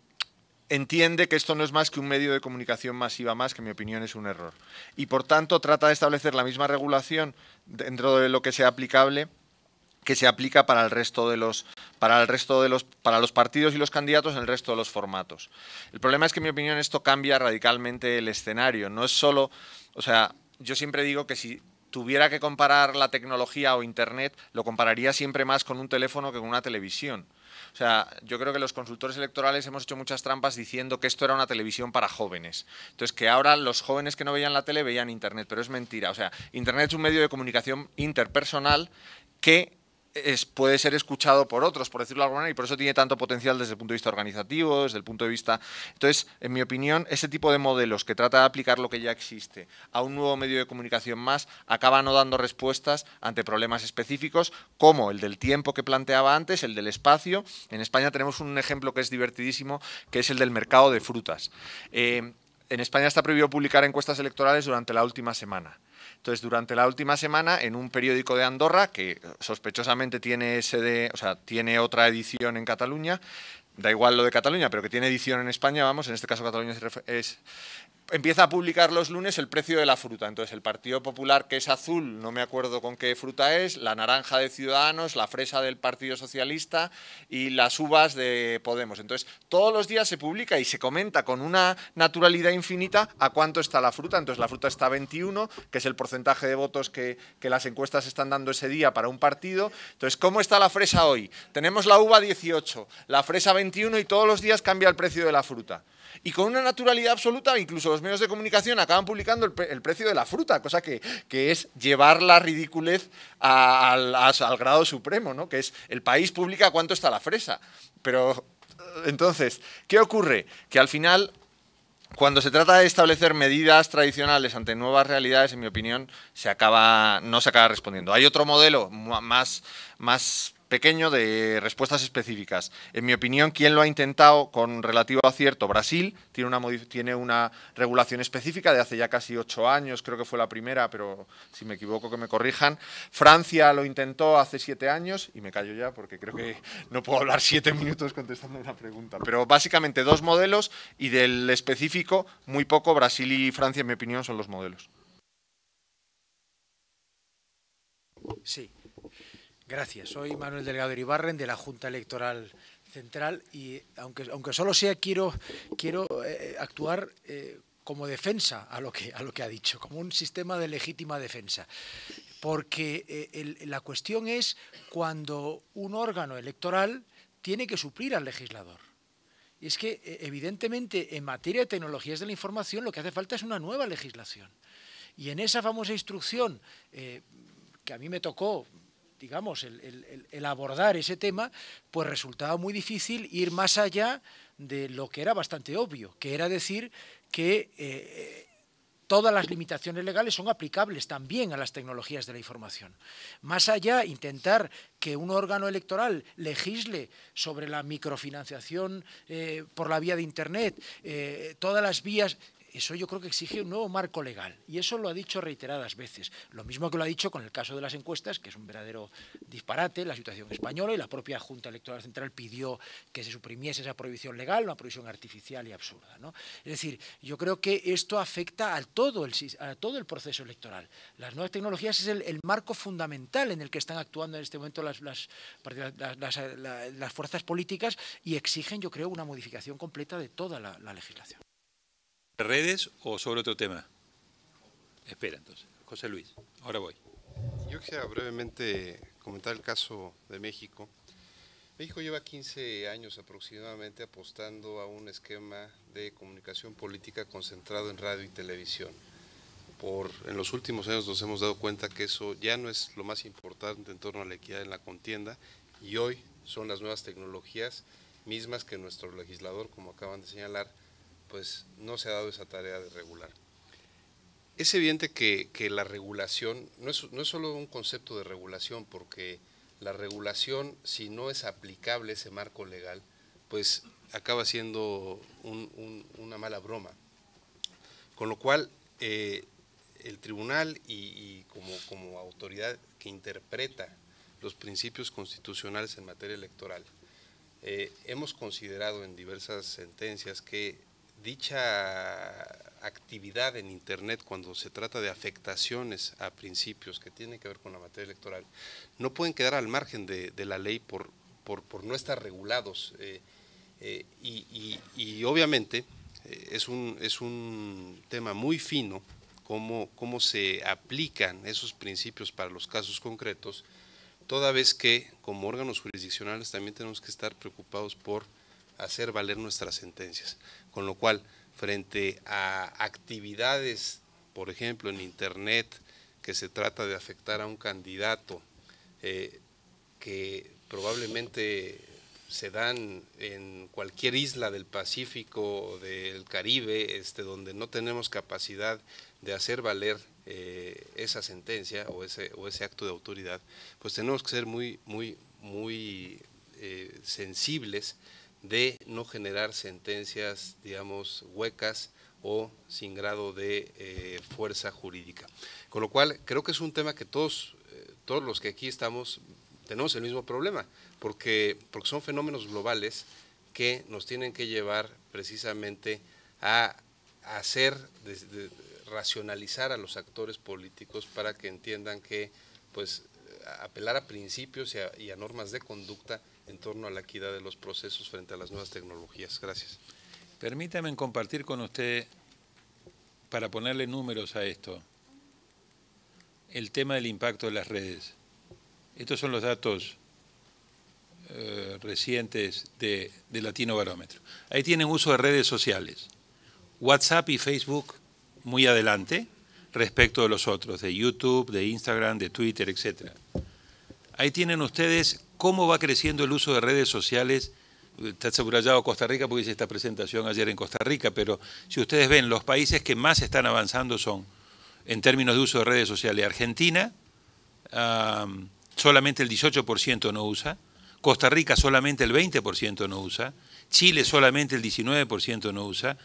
entiende que esto no es más que un medio de comunicación masiva más, que en mi opinión es un error. Y por tanto trata de establecer la misma regulación dentro de lo que sea aplicable que se aplica para el resto de los para el resto de los para los partidos y los candidatos en el resto de los formatos. El problema es que en mi opinión esto cambia radicalmente el escenario, no es solo, o sea, yo siempre digo que si tuviera que comparar la tecnología o internet, lo compararía siempre más con un teléfono que con una televisión. O sea, yo creo que los consultores electorales hemos hecho muchas trampas diciendo que esto era una televisión para jóvenes. Entonces, que ahora los jóvenes que no veían la tele veían Internet, pero es mentira. O sea, Internet es un medio de comunicación interpersonal que puede ser escuchado por otros, por decirlo de alguna manera, y por eso tiene tanto potencial desde el punto de vista organizativo, desde el punto de vista... Entonces, en mi opinión, ese tipo de modelos que trata de aplicar lo que ya existe a un nuevo medio de comunicación más, acaba no dando respuestas ante problemas específicos como el del tiempo que planteaba antes, el del espacio. En España tenemos un ejemplo que es divertidísimo, que es el del mercado de frutas. Eh, en España está prohibido publicar encuestas electorales durante la última semana. Entonces, durante la última semana, en un periódico de Andorra, que sospechosamente tiene o sea, tiene otra edición en Cataluña, da igual lo de Cataluña, pero que tiene edición en España, vamos, en este caso Cataluña es empieza a publicar los lunes el precio de la fruta. Entonces, el Partido Popular, que es azul, no me acuerdo con qué fruta es, la naranja de Ciudadanos, la fresa del Partido Socialista y las uvas de Podemos. Entonces, todos los días se publica y se comenta con una naturalidad infinita a cuánto está la fruta. Entonces, la fruta está 21, que es el porcentaje de votos que, que las encuestas están dando ese día para un partido. Entonces, ¿cómo está la fresa hoy? Tenemos la uva 18, la fresa 21 y todos los días cambia el precio de la fruta y con una naturalidad absoluta, incluso los medios de comunicación acaban publicando el, precio de la fruta, cosa que, es llevar la ridiculez al, grado supremo, que es el país publica cuánto está la fresa. Pero eh, entonces, ¿qué ocurre? Que al final cuando se trata de establecer medidas tradicionales ante nuevas realidades, en mi opinión, se acaba, no se acaba respondiendo. Hay otro modelo más, más pequeño de respuestas específicas. En mi opinión, ¿quién lo ha intentado con relativo acierto, Brasil, tiene una, tiene una regulación específica de hace ya casi ocho años, creo que fue la primera, pero si me equivoco que me corrijan. Francia lo intentó hace siete años, y me callo ya porque creo que no puedo hablar siete minutos contestando una pregunta, pero básicamente dos modelos y del específico, muy poco, Brasil y Francia, en mi opinión, son los modelos. Sí, Gracias. Soy Manuel Delgado Ibarren de la Junta Electoral Central y aunque, aunque solo sea quiero, quiero eh, actuar eh, como defensa a lo, que, a lo que ha dicho, como un sistema de legítima defensa. Porque eh, la cuestión es cuando un órgano electoral tiene que suplir al legislador. Y es que, e, evidentemente, en materia de tecnologías de la información lo que hace falta es una nueva legislación. Y en esa famosa instrucción, que a mí me tocó digamos, el, abordar ese tema, pues resultaba muy difícil ir más allá de lo que era bastante obvio, que era decir que eh, eh, todas las limitaciones legales son aplicables también a las tecnologías de la información. Más allá, intentar que un órgano electoral legisle sobre la microfinanciación eh, por la vía de Internet, todas las vías eso yo creo que exige un nuevo marco legal y eso lo ha dicho reiteradas veces. Lo mismo que lo ha dicho con el caso de las encuestas, que es un verdadero disparate, la situación española y la propia Junta Electoral Central pidió que se suprimiese esa prohibición legal, una prohibición artificial y absurda. Es decir, yo creo que esto afecta a todo el, proceso electoral. Las nuevas tecnologías es el, marco fundamental en el que están actuando en este momento las, fuerzas políticas y exigen, yo creo, una modificación completa de toda la legislación. ¿Redes o sobre otro tema? Espera, entonces. José Luis, ahora voy. Yo quisiera brevemente comentar el caso de México. México lleva 15 años aproximadamente apostando a un esquema de comunicación política concentrado en radio y televisión. Por, en los últimos años nos hemos dado cuenta que eso ya no es lo más importante en torno a la equidad en la contienda y hoy son las nuevas tecnologías mismas que nuestro legislador, como acaban de señalar, pues no se ha dado esa tarea de regular. Es evidente que, la regulación no es, no solo un concepto de regulación, porque la regulación, si no es aplicable ese marco legal, pues acaba siendo una mala broma. Con lo cual, eh, el tribunal y, como, como, autoridad que interpreta los principios constitucionales en materia electoral, eh, hemos considerado en diversas sentencias que dicha actividad en Internet cuando se trata de afectaciones a principios que tienen que ver con la materia electoral, no pueden quedar al margen de, la ley por, por, no estar regulados. Eh, eh, y, obviamente eh, es, un, es un tema muy fino cómo, cómo se aplican esos principios para los casos concretos, toda vez que como órganos jurisdiccionales también tenemos que estar preocupados por hacer valer nuestras sentencias. Con lo cual, frente a actividades, por ejemplo, en Internet, que se trata de afectar a un candidato, eh, que probablemente se dan en cualquier isla del Pacífico, o del Caribe, este, donde no tenemos capacidad de hacer valer eh, esa sentencia o ese, o ese acto de autoridad, pues tenemos que ser muy, muy, muy eh, sensibles de no generar sentencias, digamos, huecas o sin grado de eh, fuerza jurídica. Con lo cual, creo que es un tema que todos, eh, todos los que aquí estamos tenemos el mismo problema, porque, porque son fenómenos globales que nos tienen que llevar precisamente a hacer, racionalizar a los actores políticos para que entiendan que pues apelar a principios y a normas de conducta en torno a la equidad de los procesos frente a las nuevas tecnologías. Gracias. Permítame compartir con usted, para ponerle números a esto, el tema del impacto de las redes. Estos son los datos eh, recientes de, Latino Barómetro. Ahí tienen uso de redes sociales. WhatsApp y Facebook muy adelante respecto de los otros, de YouTube, de Instagram, de Twitter, etc. Ahí tienen ustedes cómo va creciendo el uso de redes sociales. Está subrayado Costa Rica porque hice esta presentación ayer en Costa Rica, pero si ustedes ven, los países que más están avanzando son, en términos de uso de redes sociales, Argentina, solamente el 18% no usa, Costa Rica solamente el 20% no usa, Chile solamente el 19% no usa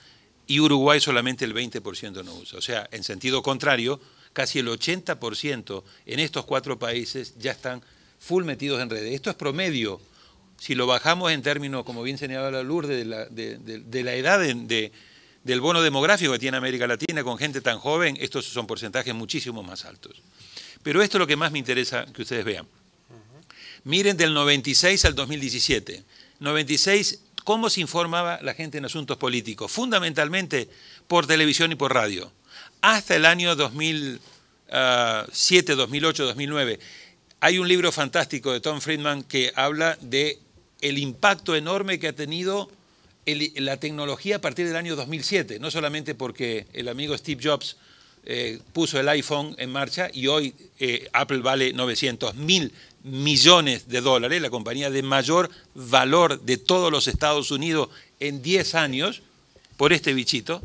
y Uruguay solamente el 20% no usa. O sea, en sentido contrario, casi el 80% en estos cuatro países ya están full metidos en redes. Esto es promedio. Si lo bajamos en términos, como bien señalaba la Lourdes, de la, edad del bono demográfico que tiene América Latina con gente tan joven, estos son porcentajes muchísimo más altos. Pero esto es lo que más me interesa que ustedes vean. Miren del 96 al 2017. 96, ¿cómo se informaba la gente en asuntos políticos? Fundamentalmente por televisión y por radio. Hasta el año 2007, 2008, 2009. Hay un libro fantástico de Tom Friedman que habla de el impacto enorme que ha tenido la tecnología a partir del año 2007, no solamente porque el amigo Steve Jobs eh, puso el iPhone en marcha y hoy eh, Apple vale 900 mil millones de dólares, la compañía de mayor valor de todos los Estados Unidos en 10 años por este bichito,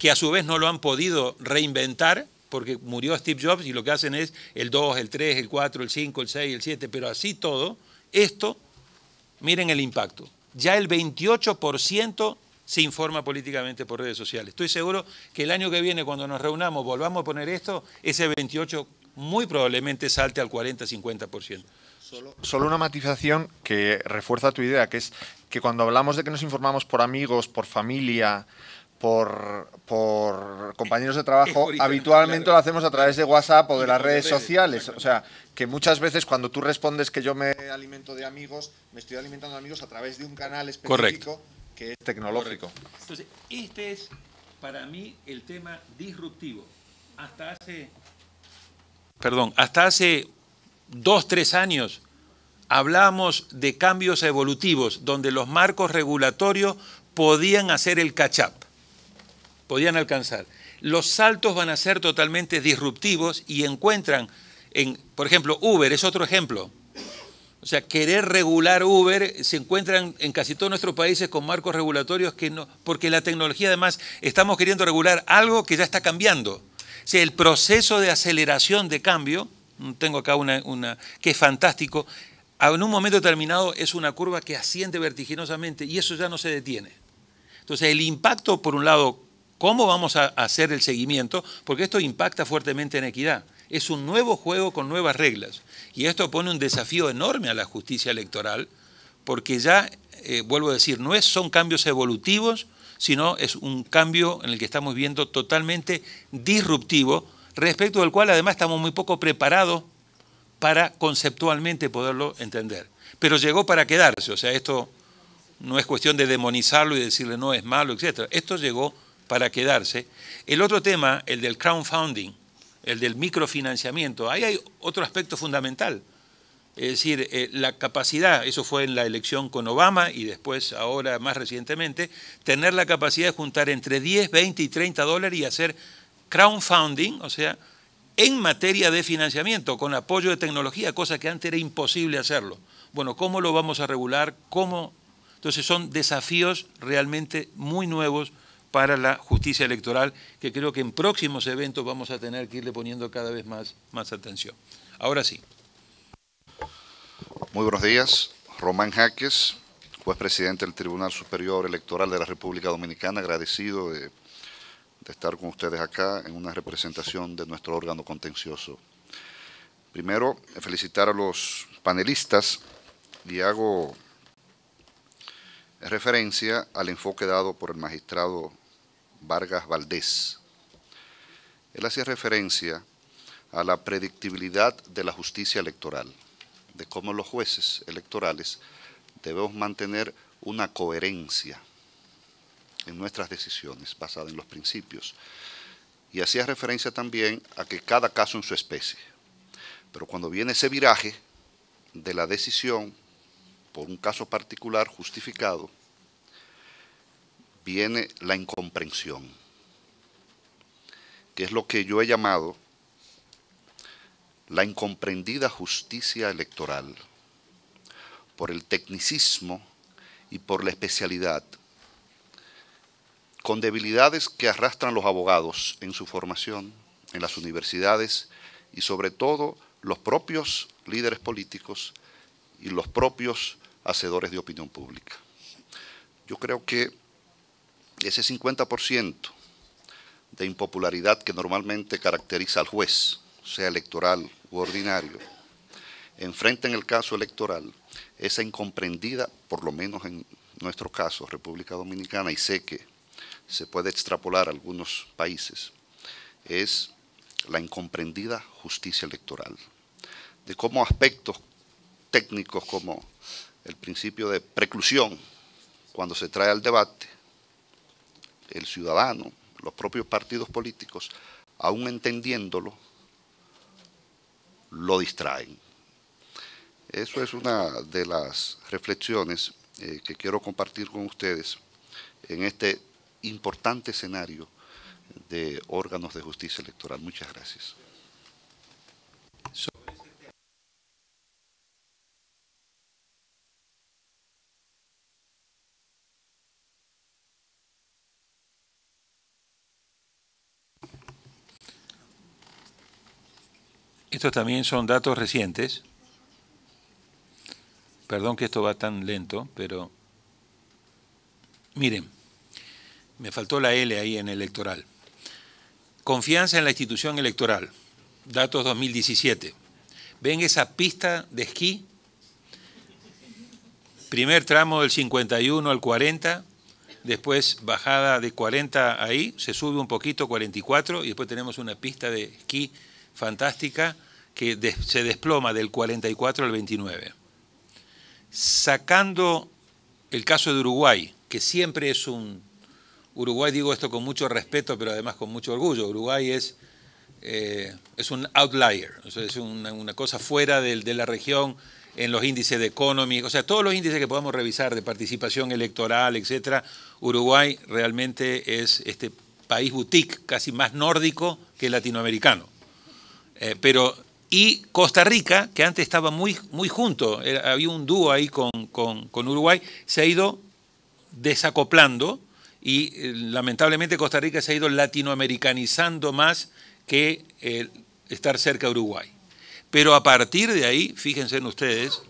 que a su vez no lo han podido reinventar porque murió Steve Jobs y lo que hacen es el 2, el 3, el 4, el 5, el 6, el 7, pero así todo, esto, miren el impacto. Ya el 28% se informa políticamente por redes sociales. Estoy seguro que el año que viene, cuando nos reunamos, volvamos a poner esto, ese 28 muy probablemente salte al 40-50%. Solo, solo una matización que refuerza tu idea, que es que cuando hablamos de que nos informamos por amigos, por familia, por, compañeros de trabajo, habitualmente lo hacemos a través de WhatsApp o de las redes sociales. O sea, que muchas veces cuando tú respondes que yo me alimento de amigos, me estoy alimentando de amigos a través de un canal específico que es tecnológico. Entonces, este es para mí el tema disruptivo. Hasta hace... Perdón, hasta hace dos, tres años hablamos de cambios evolutivos donde los marcos regulatorios podían hacer el catch-up podían alcanzar. Los saltos van a ser totalmente disruptivos y encuentran, en, por ejemplo, Uber es otro ejemplo. O sea, querer regular Uber se encuentran en casi todos nuestros países con marcos regulatorios que no, porque la tecnología además estamos queriendo regular algo que ya está cambiando. O sea, el proceso de aceleración de cambio, tengo acá una, una que es fantástico, en un momento determinado es una curva que asciende vertiginosamente y eso ya no se detiene. Entonces, el impacto, por un lado, ¿Cómo vamos a hacer el seguimiento? Porque esto impacta fuertemente en equidad. Es un nuevo juego con nuevas reglas. Y esto pone un desafío enorme a la justicia electoral, porque ya, eh, vuelvo a decir, no es, son cambios evolutivos, sino es un cambio en el que estamos viendo totalmente disruptivo, respecto al cual además estamos muy poco preparados para conceptualmente poderlo entender. Pero llegó para quedarse, o sea, esto no es cuestión de demonizarlo y decirle no es malo, etc. Esto llegó para quedarse. El otro tema, el del crowdfunding, el del microfinanciamiento, ahí hay otro aspecto fundamental. Es decir, eh, la capacidad, eso fue en la elección con Obama y después ahora más recientemente, tener la capacidad de juntar entre 10, 20 y 30 dólares y hacer crowdfunding, o sea, en materia de financiamiento, con apoyo de tecnología, cosa que antes era imposible hacerlo. Bueno, ¿cómo lo vamos a regular? ¿Cómo? Entonces son desafíos realmente muy nuevos para la justicia electoral, que creo que en próximos eventos vamos a tener que irle poniendo cada vez más, más atención. Ahora sí. Muy buenos días. Román Jaques, juez presidente del Tribunal Superior Electoral de la República Dominicana, agradecido de, de estar con ustedes acá en una representación de nuestro órgano contencioso. Primero, felicitar a los panelistas y hago referencia al enfoque dado por el magistrado Vargas Valdés. Él hacía referencia a la predictibilidad de la justicia electoral, de cómo los jueces electorales debemos mantener una coherencia en nuestras decisiones basada en los principios. Y hacía referencia también a que cada caso en su especie. Pero cuando viene ese viraje de la decisión por un caso particular justificado, viene la incomprensión, que es lo que yo he llamado la incomprendida justicia electoral por el tecnicismo y por la especialidad, con debilidades que arrastran los abogados en su formación, en las universidades y sobre todo los propios líderes políticos y los propios hacedores de opinión pública. Yo creo que ese 50% de impopularidad que normalmente caracteriza al juez, sea electoral u ordinario, enfrenta en el caso electoral esa incomprendida, por lo menos en nuestro caso, República Dominicana, y sé que se puede extrapolar a algunos países, es la incomprendida justicia electoral, de cómo aspectos técnicos como el principio de preclusión, cuando se trae al debate, el ciudadano, los propios partidos políticos, aún entendiéndolo, lo distraen. Eso es una de las reflexiones eh, que quiero compartir con ustedes en este importante escenario de órganos de justicia electoral. Muchas gracias. estos también son datos recientes. Perdón que esto va tan lento, pero miren, me faltó la L ahí en electoral. Confianza en la institución electoral, datos 2017. ¿Ven esa pista de esquí? Primer tramo del 51 al 40, después bajada de 40 ahí, se sube un poquito, 44, y después tenemos una pista de esquí fantástica que se desploma del 44 al 29. Sacando el caso de Uruguay, que siempre es un... Uruguay digo esto con mucho respeto, pero además con mucho orgullo. Uruguay es, eh, es un outlier, es una, cosa fuera de, la región en los índices de economy, o sea, todos los índices que podamos revisar de participación electoral, etcétera, Uruguay realmente es este país boutique, casi más nórdico que latinoamericano. Eh, pero y Costa Rica, que antes estaba muy, muy junto, había un dúo ahí con, Uruguay, se ha ido desacoplando y eh, lamentablemente Costa Rica se ha ido latinoamericanizando más que eh, estar cerca de Uruguay. Pero a partir de ahí, fíjense en ustedes,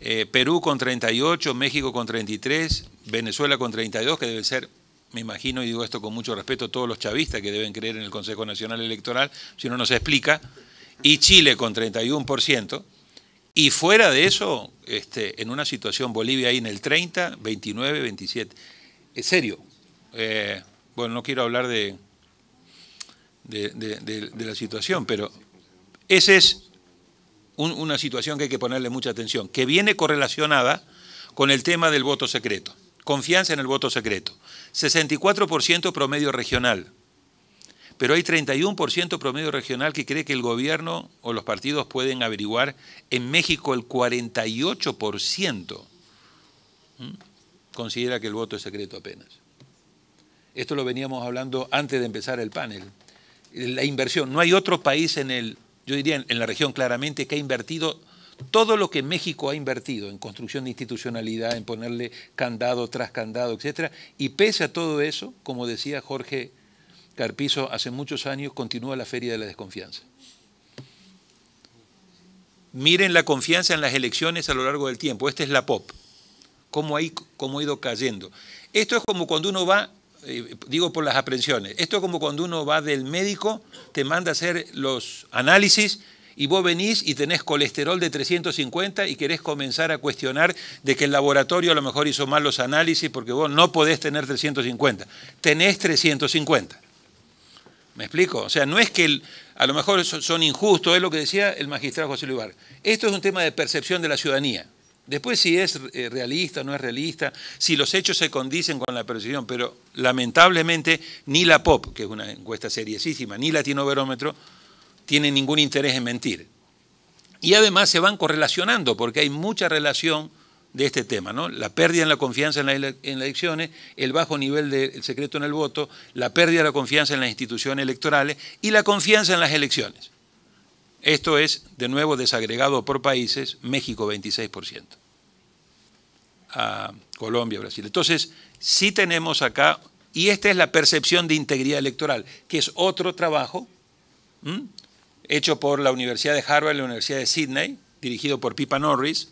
eh, Perú con 38, México con 33, Venezuela con 32, que debe ser me imagino, y digo esto con mucho respeto, todos los chavistas que deben creer en el Consejo Nacional Electoral, si no nos explica, y Chile con 31%, y fuera de eso, este, en una situación Bolivia ahí en el 30, 29, 27. Es serio. Eh, bueno, no quiero hablar de de, la situación, pero esa es una situación que hay que ponerle mucha atención, que viene correlacionada con el tema del voto secreto. Confianza en el voto secreto. 64% promedio regional, pero hay 31% promedio regional que cree que el gobierno o los partidos pueden averiguar. En México el 48% considera que el voto es secreto apenas. Esto lo veníamos hablando antes de empezar el panel. La inversión, no hay otro país en el, yo diría en la región claramente, que ha invertido todo lo que México ha invertido en construcción de institucionalidad, en ponerle candado tras candado, etc. Y pese a todo eso, como decía Jorge Carpizo hace muchos años continúa la feria de la desconfianza. Miren la confianza en las elecciones a lo largo del tiempo. Esta es la pop. Cómo, ha ido cayendo. Esto es como cuando uno va, eh, digo por las aprensiones, esto es como cuando uno va del médico, te manda a hacer los análisis y vos venís y tenés colesterol de 350 y querés comenzar a cuestionar de que el laboratorio a lo mejor hizo mal los análisis porque vos no podés tener 350. Tenés 350. ¿Me explico? O sea, no es que a lo mejor son injustos, es lo que decía el magistrado José Luis Esto es un tema de percepción de la ciudadanía. Después si es eh, realista o no es realista, si los hechos se condicen con la percepción, pero lamentablemente ni la POP, que es una encuesta seriosísima, ni latinoberómetro tienen ningún interés en mentir. Y además se van correlacionando, porque hay mucha relación de este tema, ¿no? La pérdida en la confianza en, las elecciones, el bajo nivel del secreto en el voto, la pérdida de la confianza en las instituciones electorales y la confianza en las elecciones. Esto es, de nuevo, desagregado por países, México 26%, Colombia, Brasil. Entonces, sí tenemos acá, y esta es la percepción de integridad electoral, que es otro trabajo hecho por la Universidad de Harvard y la Universidad de Sydney, dirigido por Pipa Norris,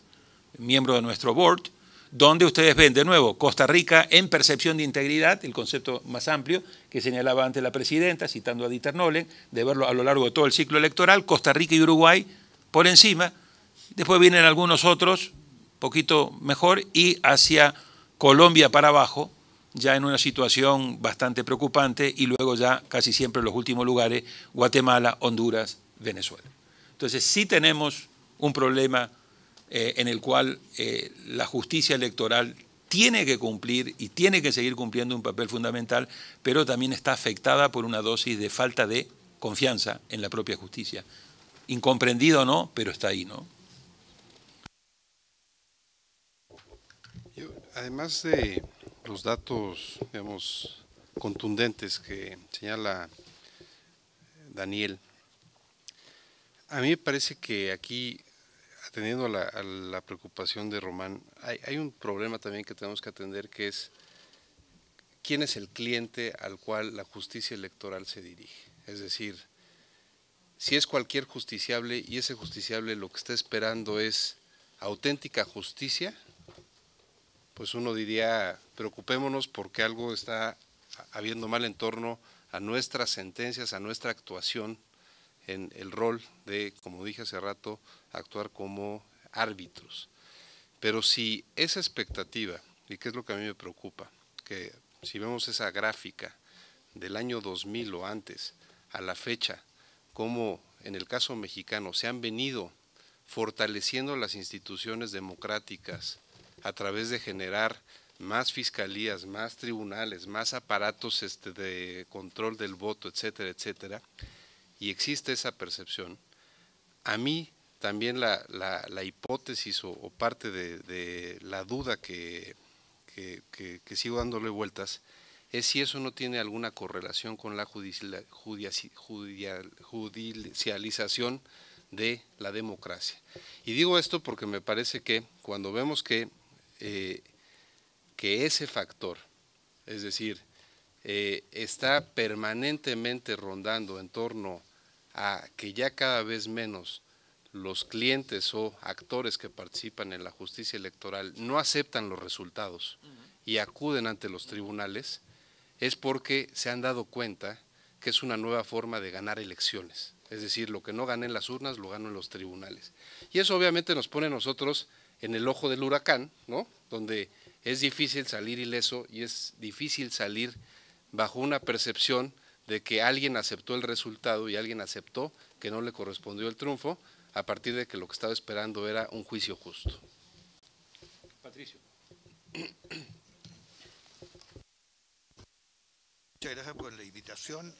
miembro de nuestro board, donde ustedes ven de nuevo Costa Rica en percepción de integridad, el concepto más amplio que señalaba antes la presidenta, citando a Dieter Nolen, de verlo a lo largo de todo el ciclo electoral, Costa Rica y Uruguay por encima, después vienen algunos otros, poquito mejor, y hacia Colombia para abajo, ya en una situación bastante preocupante, y luego ya casi siempre en los últimos lugares, Guatemala, Honduras, Venezuela. Entonces sí tenemos un problema eh, en el cual eh, la justicia electoral tiene que cumplir y tiene que seguir cumpliendo un papel fundamental, pero también está afectada por una dosis de falta de confianza en la propia justicia. Incomprendido o no, pero está ahí, ¿no? además de los datos, digamos, contundentes que señala Daniel, a mí me parece que aquí Teniendo la, preocupación de Román, hay, hay, un problema también que tenemos que atender que es quién es el cliente al cual la justicia electoral se dirige. Es decir, si es cualquier justiciable y ese justiciable lo que está esperando es auténtica justicia, pues uno diría, preocupémonos porque algo está habiendo mal en torno a nuestras sentencias, a nuestra actuación en el rol de, como dije hace rato, actuar como árbitros. Pero si esa expectativa, y que es lo que a mí me preocupa, que si vemos esa gráfica del año 2000 o antes a la fecha, como en el caso mexicano se han venido fortaleciendo las instituciones democráticas a través de generar más fiscalías, más tribunales, más aparatos este, de control del voto, etcétera, etcétera, y existe esa percepción, a mí también la, hipótesis o, parte de, la duda que, sigo dándole vueltas es si eso no tiene alguna correlación con la judicialización de la democracia. Y digo esto porque me parece que cuando vemos que, eh, que ese factor, es decir, eh, está permanentemente rondando en torno a que ya cada vez menos los clientes o actores que participan en la justicia electoral no aceptan los resultados y acuden ante los tribunales, es porque se han dado cuenta que es una nueva forma de ganar elecciones. Es decir, lo que no gané en las urnas, lo gano en los tribunales. Y eso obviamente nos pone nosotros en el ojo del huracán, ¿no? Donde es difícil salir ileso y es difícil salir bajo una percepción de que alguien aceptó el resultado y alguien aceptó que no le correspondió el triunfo, a partir de que lo que estaba esperando era un juicio justo. Patricio. Muchas gracias por la invitación.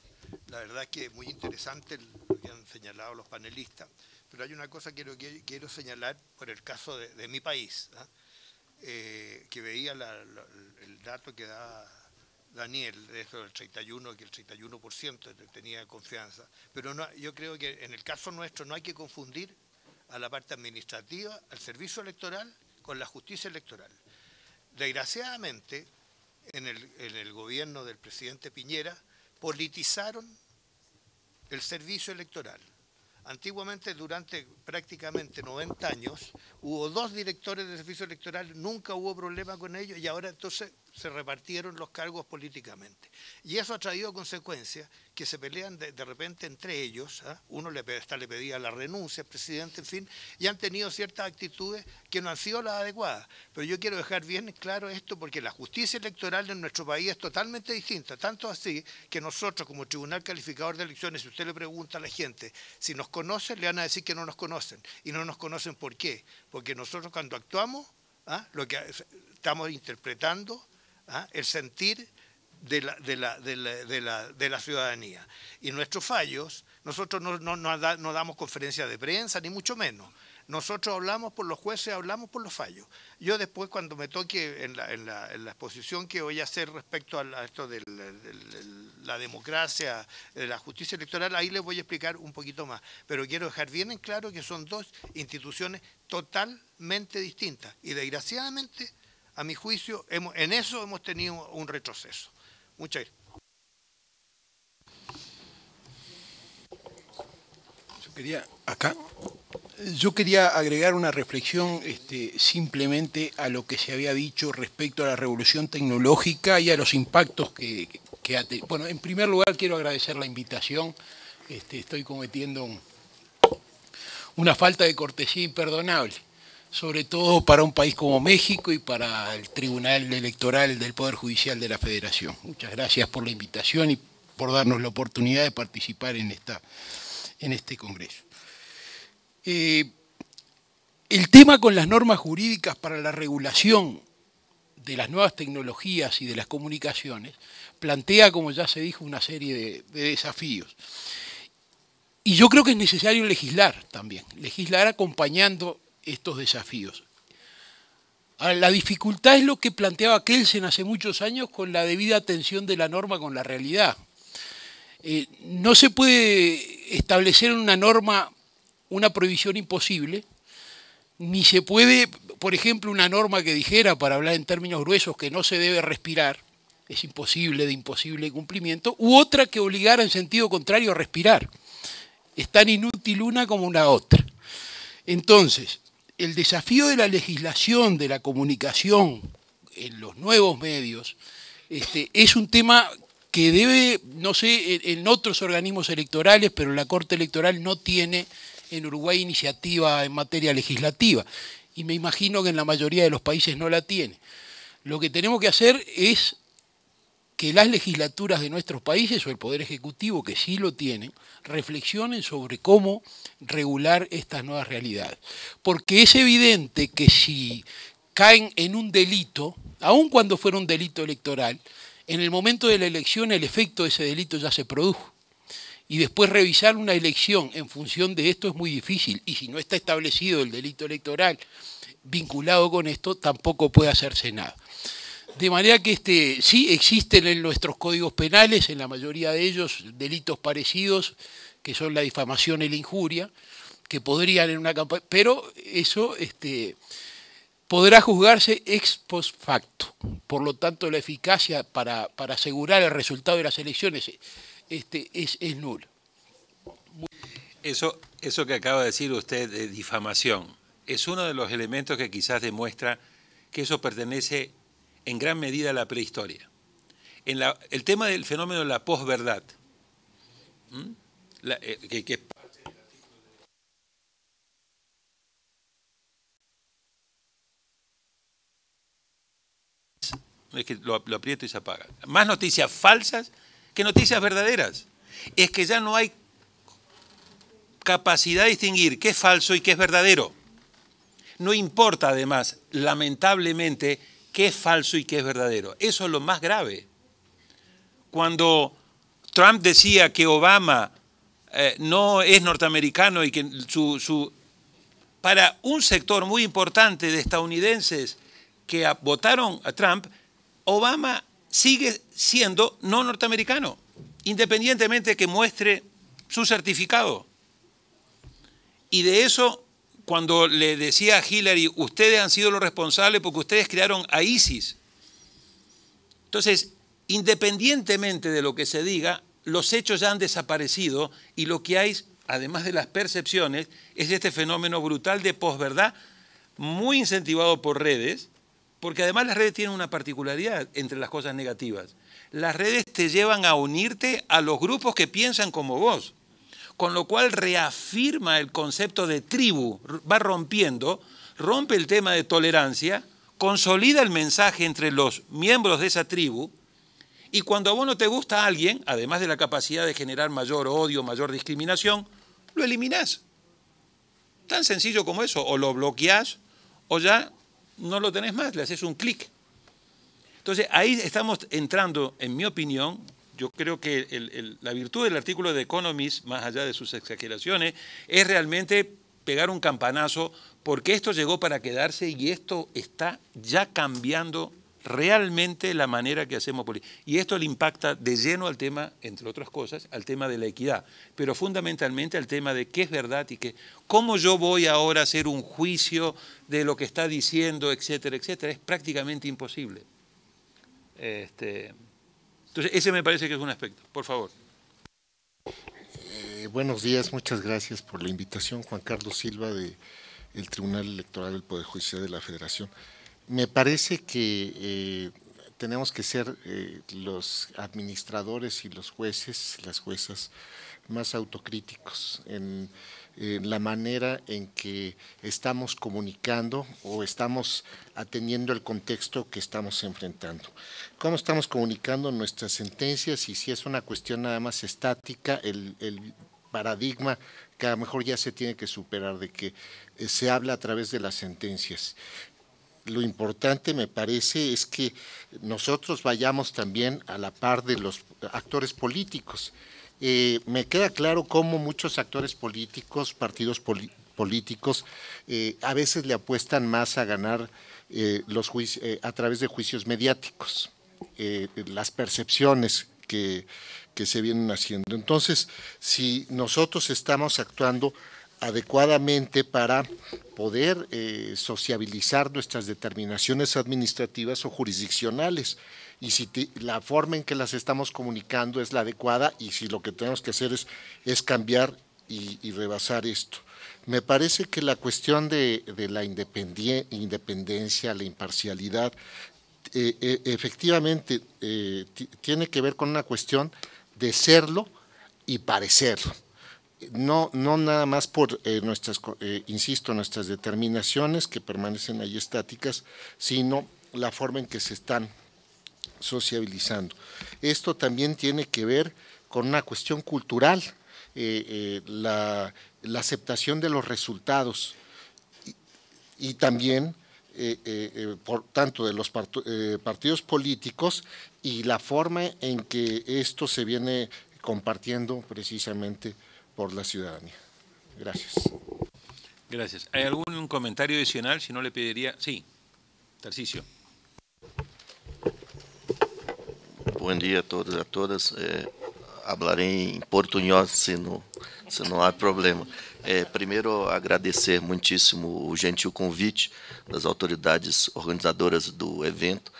La verdad que es muy interesante lo que han señalado los panelistas, pero hay una cosa que quiero, señalar por el caso de, mi país, ¿ah? eh, que veía el dato que da Daniel, de eso del 31, que el 31% tenía confianza. Pero yo creo que en el caso nuestro no hay que confundir a la parte administrativa, al servicio electoral, con la justicia electoral. Desgraciadamente, en el, en el gobierno del presidente Piñera, politizaron el servicio electoral. Antiguamente, durante prácticamente 90 años, hubo dos directores de servicio electoral, nunca hubo problema con ellos y ahora entonces se repartieron los cargos políticamente. Y eso ha traído consecuencias que se pelean de, repente entre ellos. ¿ah? Uno le, le pedía la renuncia al presidente, en fin, y han tenido ciertas actitudes que no han sido las adecuadas. Pero yo quiero dejar bien claro esto porque la justicia electoral en nuestro país es totalmente distinta. Tanto así que nosotros, como Tribunal Calificador de Elecciones, si usted le pregunta a la gente si nos conocen, le van a decir que no nos conocen. Y no nos conocen por qué. Porque nosotros cuando actuamos, ¿ah? lo que estamos interpretando ¿ah? el sentir de la, ciudadanía. Y nuestros fallos, nosotros no, damos conferencias de prensa, ni mucho menos. Nosotros hablamos por los jueces, hablamos por los fallos. Yo después, cuando me toque en la, exposición que voy a hacer respecto a, esto de la, de la democracia, de la justicia electoral, ahí les voy a explicar un poquito más. Pero quiero dejar bien en claro que son dos instituciones totalmente distintas. Y desgraciadamente a mi juicio, en eso hemos tenido un retroceso. Muchas gracias. Yo quería, acá, yo quería agregar una reflexión este, simplemente a lo que se había dicho respecto a la revolución tecnológica y a los impactos que, ha tenido. Bueno, en primer lugar quiero agradecer la invitación. Este, estoy cometiendo una falta de cortesía imperdonable sobre todo para un país como México y para el Tribunal Electoral del Poder Judicial de la Federación. Muchas gracias por la invitación y por darnos la oportunidad de participar en, esta, en este Congreso. Eh, el tema con las normas jurídicas para la regulación de las nuevas tecnologías y de las comunicaciones plantea, como ya se dijo, una serie de desafíos. Y yo creo que es necesario legislar también, legislar acompañando estos desafíos. Ah, la dificultad es lo que planteaba Kelsen hace muchos años con la debida atención de la norma con la realidad. Eh, no se puede establecer en una norma una prohibición imposible, ni se puede, por ejemplo, una norma que dijera, para hablar en términos gruesos, que no se debe respirar, es imposible, de imposible cumplimiento, u otra que obligara en sentido contrario a respirar. Es tan inútil una como una otra. Entonces, el desafío de la legislación, de la comunicación en los nuevos medios, este, es un tema que debe, no sé, en otros organismos electorales, pero la Corte Electoral no tiene en Uruguay iniciativa en materia legislativa. Y me imagino que en la mayoría de los países no la tiene. Lo que tenemos que hacer es que las legislaturas de nuestros países o el Poder Ejecutivo, que sí lo tienen, reflexionen sobre cómo regular estas nuevas realidades. Porque es evidente que si caen en un delito, aun cuando fuera un delito electoral, en el momento de la elección el efecto de ese delito ya se produjo. Y después revisar una elección en función de esto es muy difícil. Y si no está establecido el delito electoral vinculado con esto, tampoco puede hacerse nada. De manera que este, sí existen en nuestros códigos penales, en la mayoría de ellos, delitos parecidos, que son la difamación y la injuria, que podrían en una campaña, pero eso este, podrá juzgarse ex post facto. Por lo tanto, la eficacia para, asegurar el resultado de las elecciones este, es, nula. Eso, eso que acaba de decir usted de difamación es uno de los elementos que quizás demuestra que eso pertenece en gran medida la prehistoria. En el tema del fenómeno de la posverdad, eh, que, lo, lo, aprieto y se apaga. Más noticias falsas que noticias verdaderas. Es que ya no hay capacidad de distinguir qué es falso y qué es verdadero. No importa además, lamentablemente, qué es falso y qué es verdadero. Eso es lo más grave. Cuando Trump decía que Obama eh, no es norteamericano y que su, Para un sector muy importante de estadounidenses que votaron a Trump, Obama sigue siendo no norteamericano, independientemente que muestre su certificado. Y de eso cuando le decía a Hillary, ustedes han sido los responsables porque ustedes crearon a ISIS. Entonces, independientemente de lo que se diga, los hechos ya han desaparecido y lo que hay, además de las percepciones, es este fenómeno brutal de posverdad, muy incentivado por redes, porque además las redes tienen una particularidad entre las cosas negativas. Las redes te llevan a unirte a los grupos que piensan como vos con lo cual reafirma el concepto de tribu, va rompiendo, rompe el tema de tolerancia, consolida el mensaje entre los miembros de esa tribu, y cuando a vos no te gusta a alguien, además de la capacidad de generar mayor odio, mayor discriminación, lo eliminás. Tan sencillo como eso, o lo bloqueás o ya no lo tenés más, le haces un clic. Entonces ahí estamos entrando, en mi opinión, yo creo que la virtud del artículo de Economist, más allá de sus exageraciones, es realmente pegar un campanazo porque esto llegó para quedarse y esto está ya cambiando realmente la manera que hacemos política. Y esto le impacta de lleno al tema, entre otras cosas, al tema de la equidad, pero fundamentalmente al tema de qué es verdad y qué. ¿Cómo yo voy ahora a hacer un juicio de lo que está diciendo, etcétera, etcétera? Es prácticamente imposible. Este, entonces, ese me parece que es un aspecto. Por favor. Eh, buenos días, muchas gracias por la invitación, Juan Carlos Silva, del Tribunal Electoral del Poder Judicial de la Federación. Me parece que eh, tenemos que ser eh, los administradores y los jueces, las juezas, más autocríticos en eh, la manera en que estamos comunicando o estamos atendiendo el contexto que estamos enfrentando. Cómo estamos comunicando nuestras sentencias y si es una cuestión nada más estática, el, paradigma que a lo mejor ya se tiene que superar de que eh, se habla a través de las sentencias lo importante me parece es que nosotros vayamos también a la par de los actores políticos. Eh, me queda claro cómo muchos actores políticos, partidos políticos, eh, a veces le apuestan más a ganar eh, a través de juicios mediáticos, las percepciones que, se vienen haciendo. Entonces, si nosotros estamos actuando adecuadamente para poder sociabilizar nuestras determinaciones administrativas o jurisdiccionales y si la forma en que las estamos comunicando es la adecuada y si lo que tenemos que hacer es, cambiar y, rebasar esto. Me parece que la cuestión de, la independencia, la imparcialidad, eh, eh, efectivamente eh, tiene que ver con una cuestión de serlo y parecerlo. No, no nada más por nuestras, insisto, nuestras determinaciones que permanecen ahí estáticas, sino la forma en que se están sociabilizando. Esto también tiene que ver con una cuestión cultural, eh, eh, la, aceptación de los resultados y, también, eh, por tanto, de los partidos políticos y la forma en que esto se viene compartiendo precisamente por la ciudadanía. Gracias. Gracias. ¿Hay algún comentario adicional? Si no le pediría. Sí, Tarcisio. Bom dia a todos e a todas. É, hablarei em portunhol se não, se não há problema. É, primeiro, agradecer muitíssimo o gentil convite das autoridades organizadoras do evento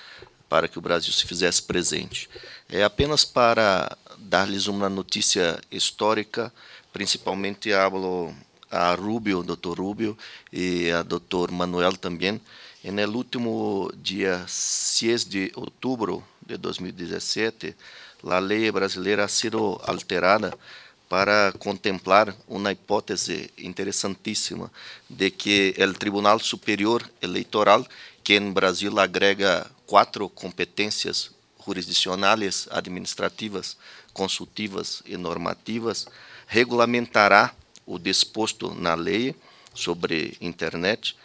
para que o Brasil se fizesse presente. É apenas para dar-lhes uma notícia histórica, principalmente hablo a Rubio, Dr. Rubio e a Dr. Manuel também. E no último dia 6 de outubro de 2017, a lei brasileira ha sido alterada para contemplar uma hipótese interessantíssima de que o Tribunal Superior Eleitoral, que no Brasil agrega quatro competências jurisdicionais, administrativas, consultivas e normativas, regulamentará o disposto na lei sobre internet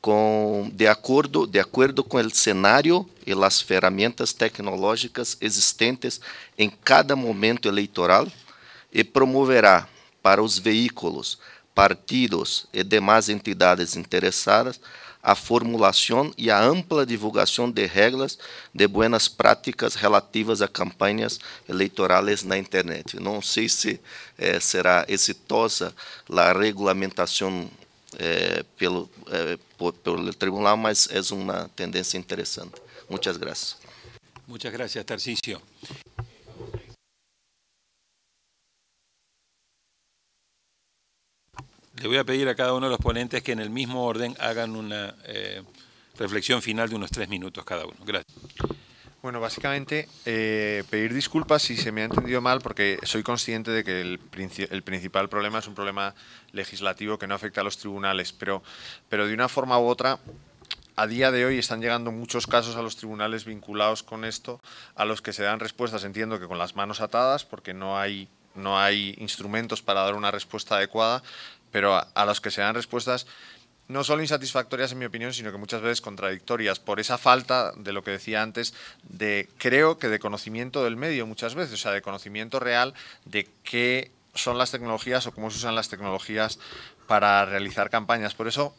com, de, acordo, de acordo com o cenário e as ferramentas tecnológicas existentes em cada momento eleitoral e promoverá para os veículos, partidos e demais entidades interessadas a formulação e a ampla divulgação de regras de boas práticas relativas a campanhas eleitorais na internet. Não sei se eh, será exitosa a regulamentação Eh, pelo, eh, por, el tribunal, mas es una tendencia interesante muchas gracias Muchas gracias, Tarcicio. Le voy a pedir a cada uno de los ponentes que en el mismo orden hagan una eh, reflexión final de unos tres minutos cada uno. Gracias. Bueno, básicamente eh, pedir disculpas si se me ha entendido mal, porque soy consciente de que el, el, principal problema es un problema legislativo que no afecta a los tribunales, pero, pero de una forma u otra, a día de hoy están llegando muchos casos a los tribunales vinculados con esto, a los que se dan respuestas, entiendo que con las manos atadas, porque no hay, no hay instrumentos para dar una respuesta adecuada, pero a los que se dan respuestas no solo insatisfactorias en mi opinión, sino que muchas veces contradictorias por esa falta de lo que decía antes, de creo que de conocimiento del medio muchas veces, o sea, de conocimiento real de qué son las tecnologías o cómo se usan las tecnologías para realizar campañas. Por eso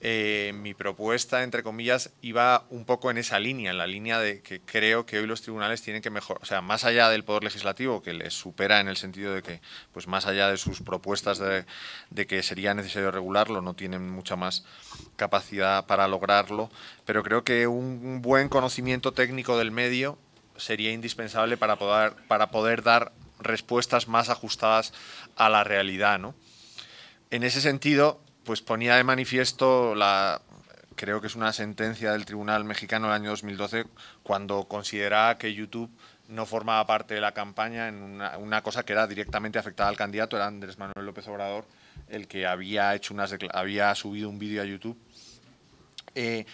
eh, mi propuesta, entre comillas, iba un poco en esa línea, en la línea de que creo que hoy los tribunales tienen que mejorar, o sea, más allá del poder legislativo, que les supera en el sentido de que, pues más allá de sus propuestas de, que sería necesario regularlo, no tienen mucha más capacidad para lograrlo, pero creo que un buen conocimiento técnico del medio sería indispensable para poder, para poder dar respuestas más ajustadas a la realidad, ¿no? En ese sentido, pues ponía de manifiesto la creo que es una sentencia del Tribunal Mexicano del año 2012 cuando consideraba que YouTube no formaba parte de la campaña en una, cosa que era directamente afectada al candidato, era Andrés Manuel López Obrador, el que había, hecho unas había subido un vídeo a YouTube. Eh,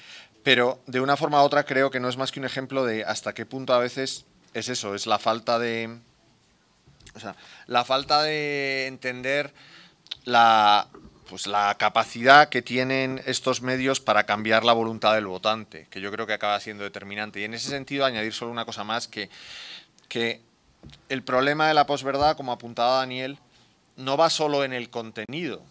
pero de una forma u otra creo que no es más que un ejemplo de hasta qué punto a veces es eso, es la falta de... O sea, la falta de entender la, pues la capacidad que tienen estos medios para cambiar la voluntad del votante, que yo creo que acaba siendo determinante. Y en ese sentido, añadir solo una cosa más, que, que el problema de la posverdad, como apuntaba Daniel, no va solo en el contenido,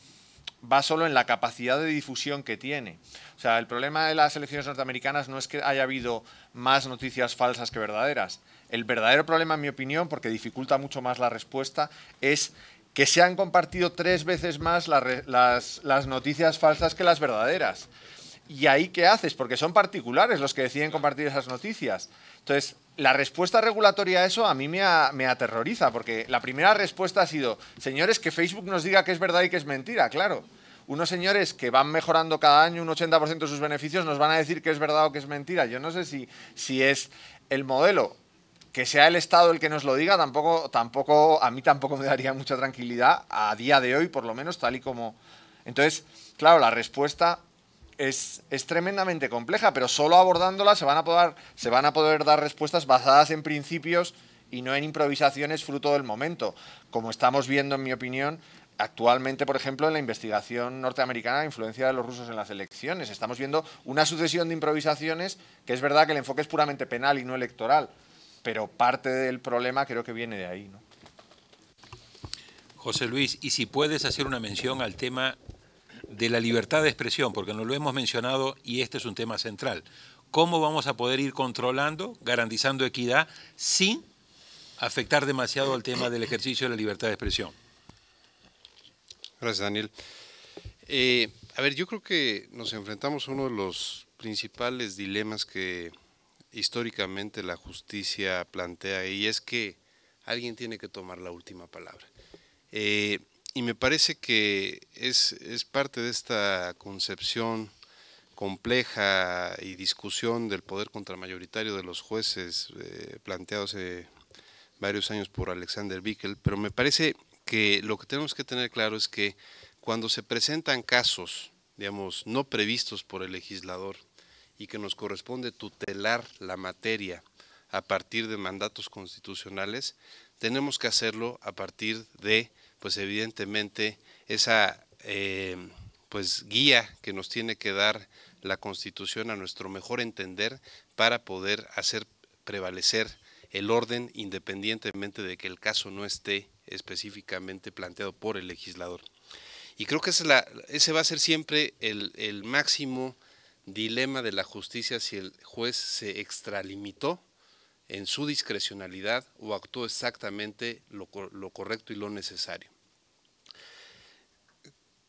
va solo en la capacidad de difusión que tiene. O sea, el problema de las elecciones norteamericanas no es que haya habido más noticias falsas que verdaderas. El verdadero problema, en mi opinión, porque dificulta mucho más la respuesta, es que se han compartido tres veces más las, noticias falsas que las verdaderas. ¿Y ahí qué haces? Porque son particulares los que deciden compartir esas noticias. Entonces, la respuesta regulatoria a eso a mí me, aterroriza, porque la primera respuesta ha sido, señores, que Facebook nos diga que es verdad y que es mentira, claro. Unos señores que van mejorando cada año un 80% de sus beneficios nos van a decir que es verdad o que es mentira. Yo no sé si, si es el modelo que sea el Estado el que nos lo diga, tampoco, tampoco, a mí tampoco me daría mucha tranquilidad a día de hoy, por lo menos, tal y como. Entonces, claro, la respuesta es, tremendamente compleja, pero solo abordándola se van, a poder, se van a poder dar respuestas basadas en principios y no en improvisaciones fruto del momento, como estamos viendo, en mi opinión, actualmente, por ejemplo, en la investigación norteamericana, la influencia de los rusos en las elecciones. Estamos viendo una sucesión de improvisaciones que es verdad que el enfoque es puramente penal y no electoral, pero parte del problema creo que viene de ahí. ¿no? José Luis, y si puedes hacer una mención al tema de la libertad de expresión, porque no lo hemos mencionado y este es un tema central. ¿Cómo vamos a poder ir controlando, garantizando equidad, sin afectar demasiado al tema del ejercicio de la libertad de expresión? Gracias, Daniel. Eh, a ver, yo creo que nos enfrentamos a uno de los principales dilemas que históricamente la justicia plantea y es que alguien tiene que tomar la última palabra. Eh, y me parece que es, parte de esta concepción compleja y discusión del poder contramayoritario de los jueces eh, planteado hace varios años por Alexander Bickel, pero me parece que lo que tenemos que tener claro es que cuando se presentan casos, digamos, no previstos por el legislador y que nos corresponde tutelar la materia a partir de mandatos constitucionales, tenemos que hacerlo a partir de, pues evidentemente, esa eh, pues guía que nos tiene que dar la Constitución a nuestro mejor entender para poder hacer prevalecer el orden independientemente de que el caso no esté específicamente planteado por el legislador. Y creo que ese, va a ser siempre el máximo dilema de la justicia si el juez se extralimitó en su discrecionalidad o actuó exactamente lo, correcto y lo necesario.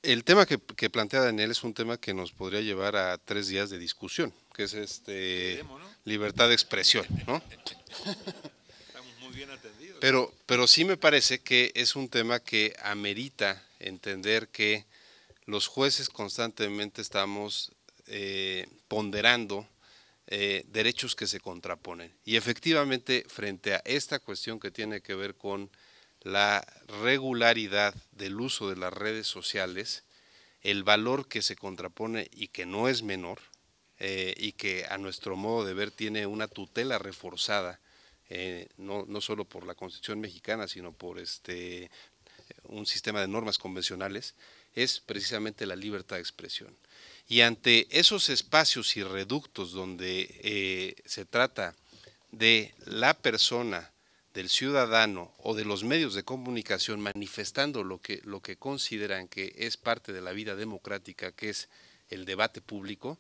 El tema que, plantea Daniel es un tema que nos podría llevar a tres días de discusión, que es este libertad de expresión, ¿no? Estamos muy bien atendidos. Pero, pero sí me parece que es un tema que amerita entender que los jueces constantemente estamos eh, ponderando eh, derechos que se contraponen. Y efectivamente, frente a esta cuestión que tiene que ver con la regularidad del uso de las redes sociales, el valor que se contrapone y que no es menor, eh, y que a nuestro modo de ver tiene una tutela reforzada, no, no, solo por la Constitución mexicana, sino por este, un sistema de normas convencionales, es precisamente la libertad de expresión. Y ante esos espacios y reductos donde eh, se trata de la persona, del ciudadano o de los medios de comunicación manifestando lo que, lo que consideran que es parte de la vida democrática, que es el debate público,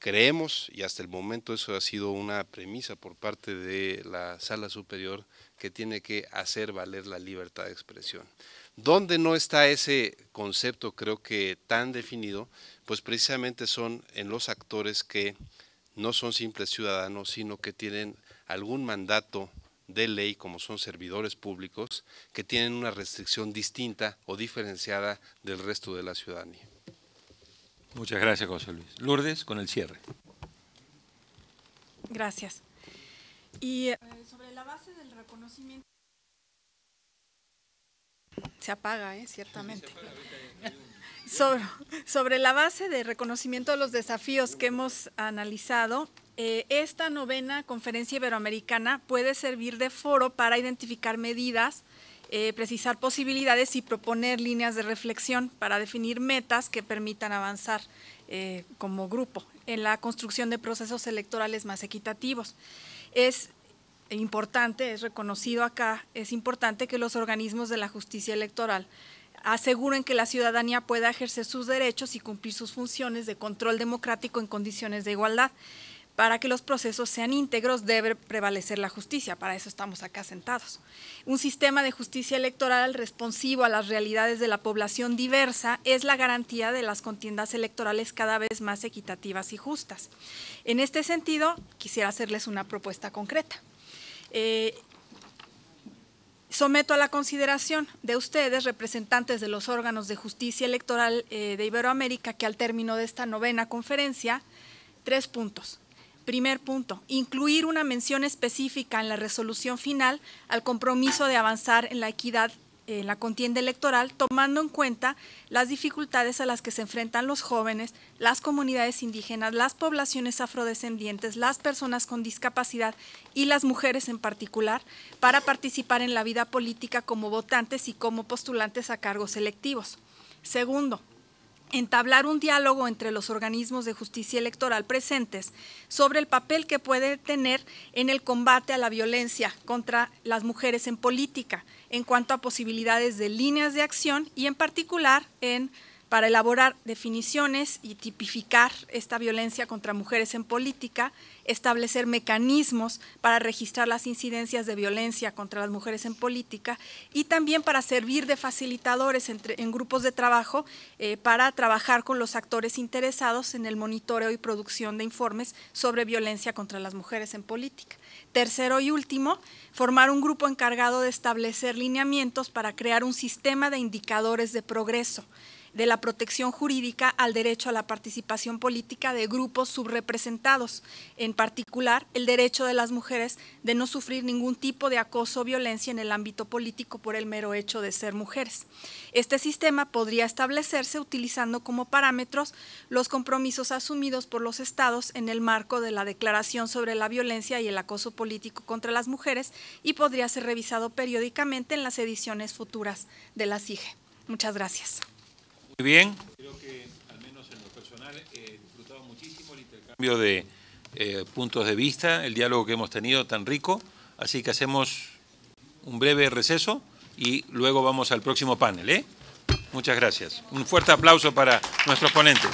creemos, y hasta el momento eso ha sido una premisa por parte de la sala superior, que tiene que hacer valer la libertad de expresión. Donde no está ese concepto, creo que tan definido, pues precisamente son en los actores que no son simples ciudadanos, sino que tienen algún mandato de ley, como son servidores públicos, que tienen una restricción distinta o diferenciada del resto de la ciudadanía. Muchas gracias, José Luis. Lourdes, con el cierre. Gracias. Y eh, sobre la base del reconocimiento se apaga, ¿eh? ciertamente. Sobre, sobre, la base de reconocimiento de los desafíos que hemos analizado, eh, esta novena conferencia iberoamericana puede servir de foro para identificar medidas, eh, precisar posibilidades y proponer líneas de reflexión para definir metas que permitan avanzar como grupo en la construcción de procesos electorales más equitativos. Es importante, es reconocido acá, es importante que los organismos de la justicia electoral aseguren que la ciudadanía pueda ejercer sus derechos y cumplir sus funciones de control democrático en condiciones de igualdad. Para que los procesos sean íntegros debe prevalecer la justicia, para eso estamos acá sentados. Un sistema de justicia electoral responsivo a las realidades de la población diversa es la garantía de las contiendas electorales cada vez más equitativas y justas. En este sentido, quisiera hacerles una propuesta concreta. Eh, someto a la consideración de ustedes, representantes de los órganos de justicia electoral eh, de Iberoamérica, que al término de esta novena conferencia, tres puntos. Primer punto, incluir una mención específica en la resolución final al compromiso de avanzar en la equidad en la contienda electoral, tomando en cuenta las dificultades a las que se enfrentan los jóvenes, las comunidades indígenas, las poblaciones afrodescendientes, las personas con discapacidad y las mujeres en particular, para participar en la vida política como votantes y como postulantes a cargos electivos. Segundo, entablar un diálogo entre los organismos de justicia electoral presentes sobre el papel que puede tener en el combate a la violencia contra las mujeres en política en cuanto a posibilidades de líneas de acción y en particular para elaborar definiciones y tipificar esta violencia contra mujeres en política, establecer mecanismos para registrar las incidencias de violencia contra las mujeres en política y también para servir de facilitadores en grupos de trabajo eh, para trabajar con los actores interesados en el monitoreo y producción de informes sobre violencia contra las mujeres en política. Tercero y último, formar un grupo encargado de establecer lineamientos para crear un sistema de indicadores de progreso de la protección jurídica al derecho a la participación política de grupos subrepresentados, en particular el derecho de las mujeres de no sufrir ningún tipo de acoso o violencia en el ámbito político por el mero hecho de ser mujeres. Este sistema podría establecerse utilizando como parámetros los compromisos asumidos por los estados en el marco de la Declaración sobre la Violencia y el Acoso Político contra las Mujeres y podría ser revisado periódicamente en las ediciones futuras de la CIGE. Muchas gracias bien. Creo que, al menos en lo personal, he disfrutado muchísimo el intercambio de eh, puntos de vista, el diálogo que hemos tenido tan rico. Así que hacemos un breve receso y luego vamos al próximo panel. ¿eh? Muchas gracias. Un fuerte aplauso para nuestros ponentes.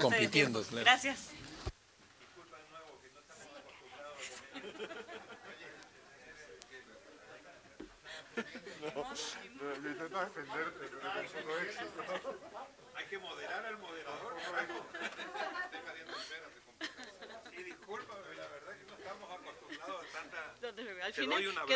compitiendo, Gracias. no, intento defenderte, pero es solo éxito. Hay que moderar al moderador. Y discúlpame, la verdad es que no estamos acostumbrados a tanta... Te doy una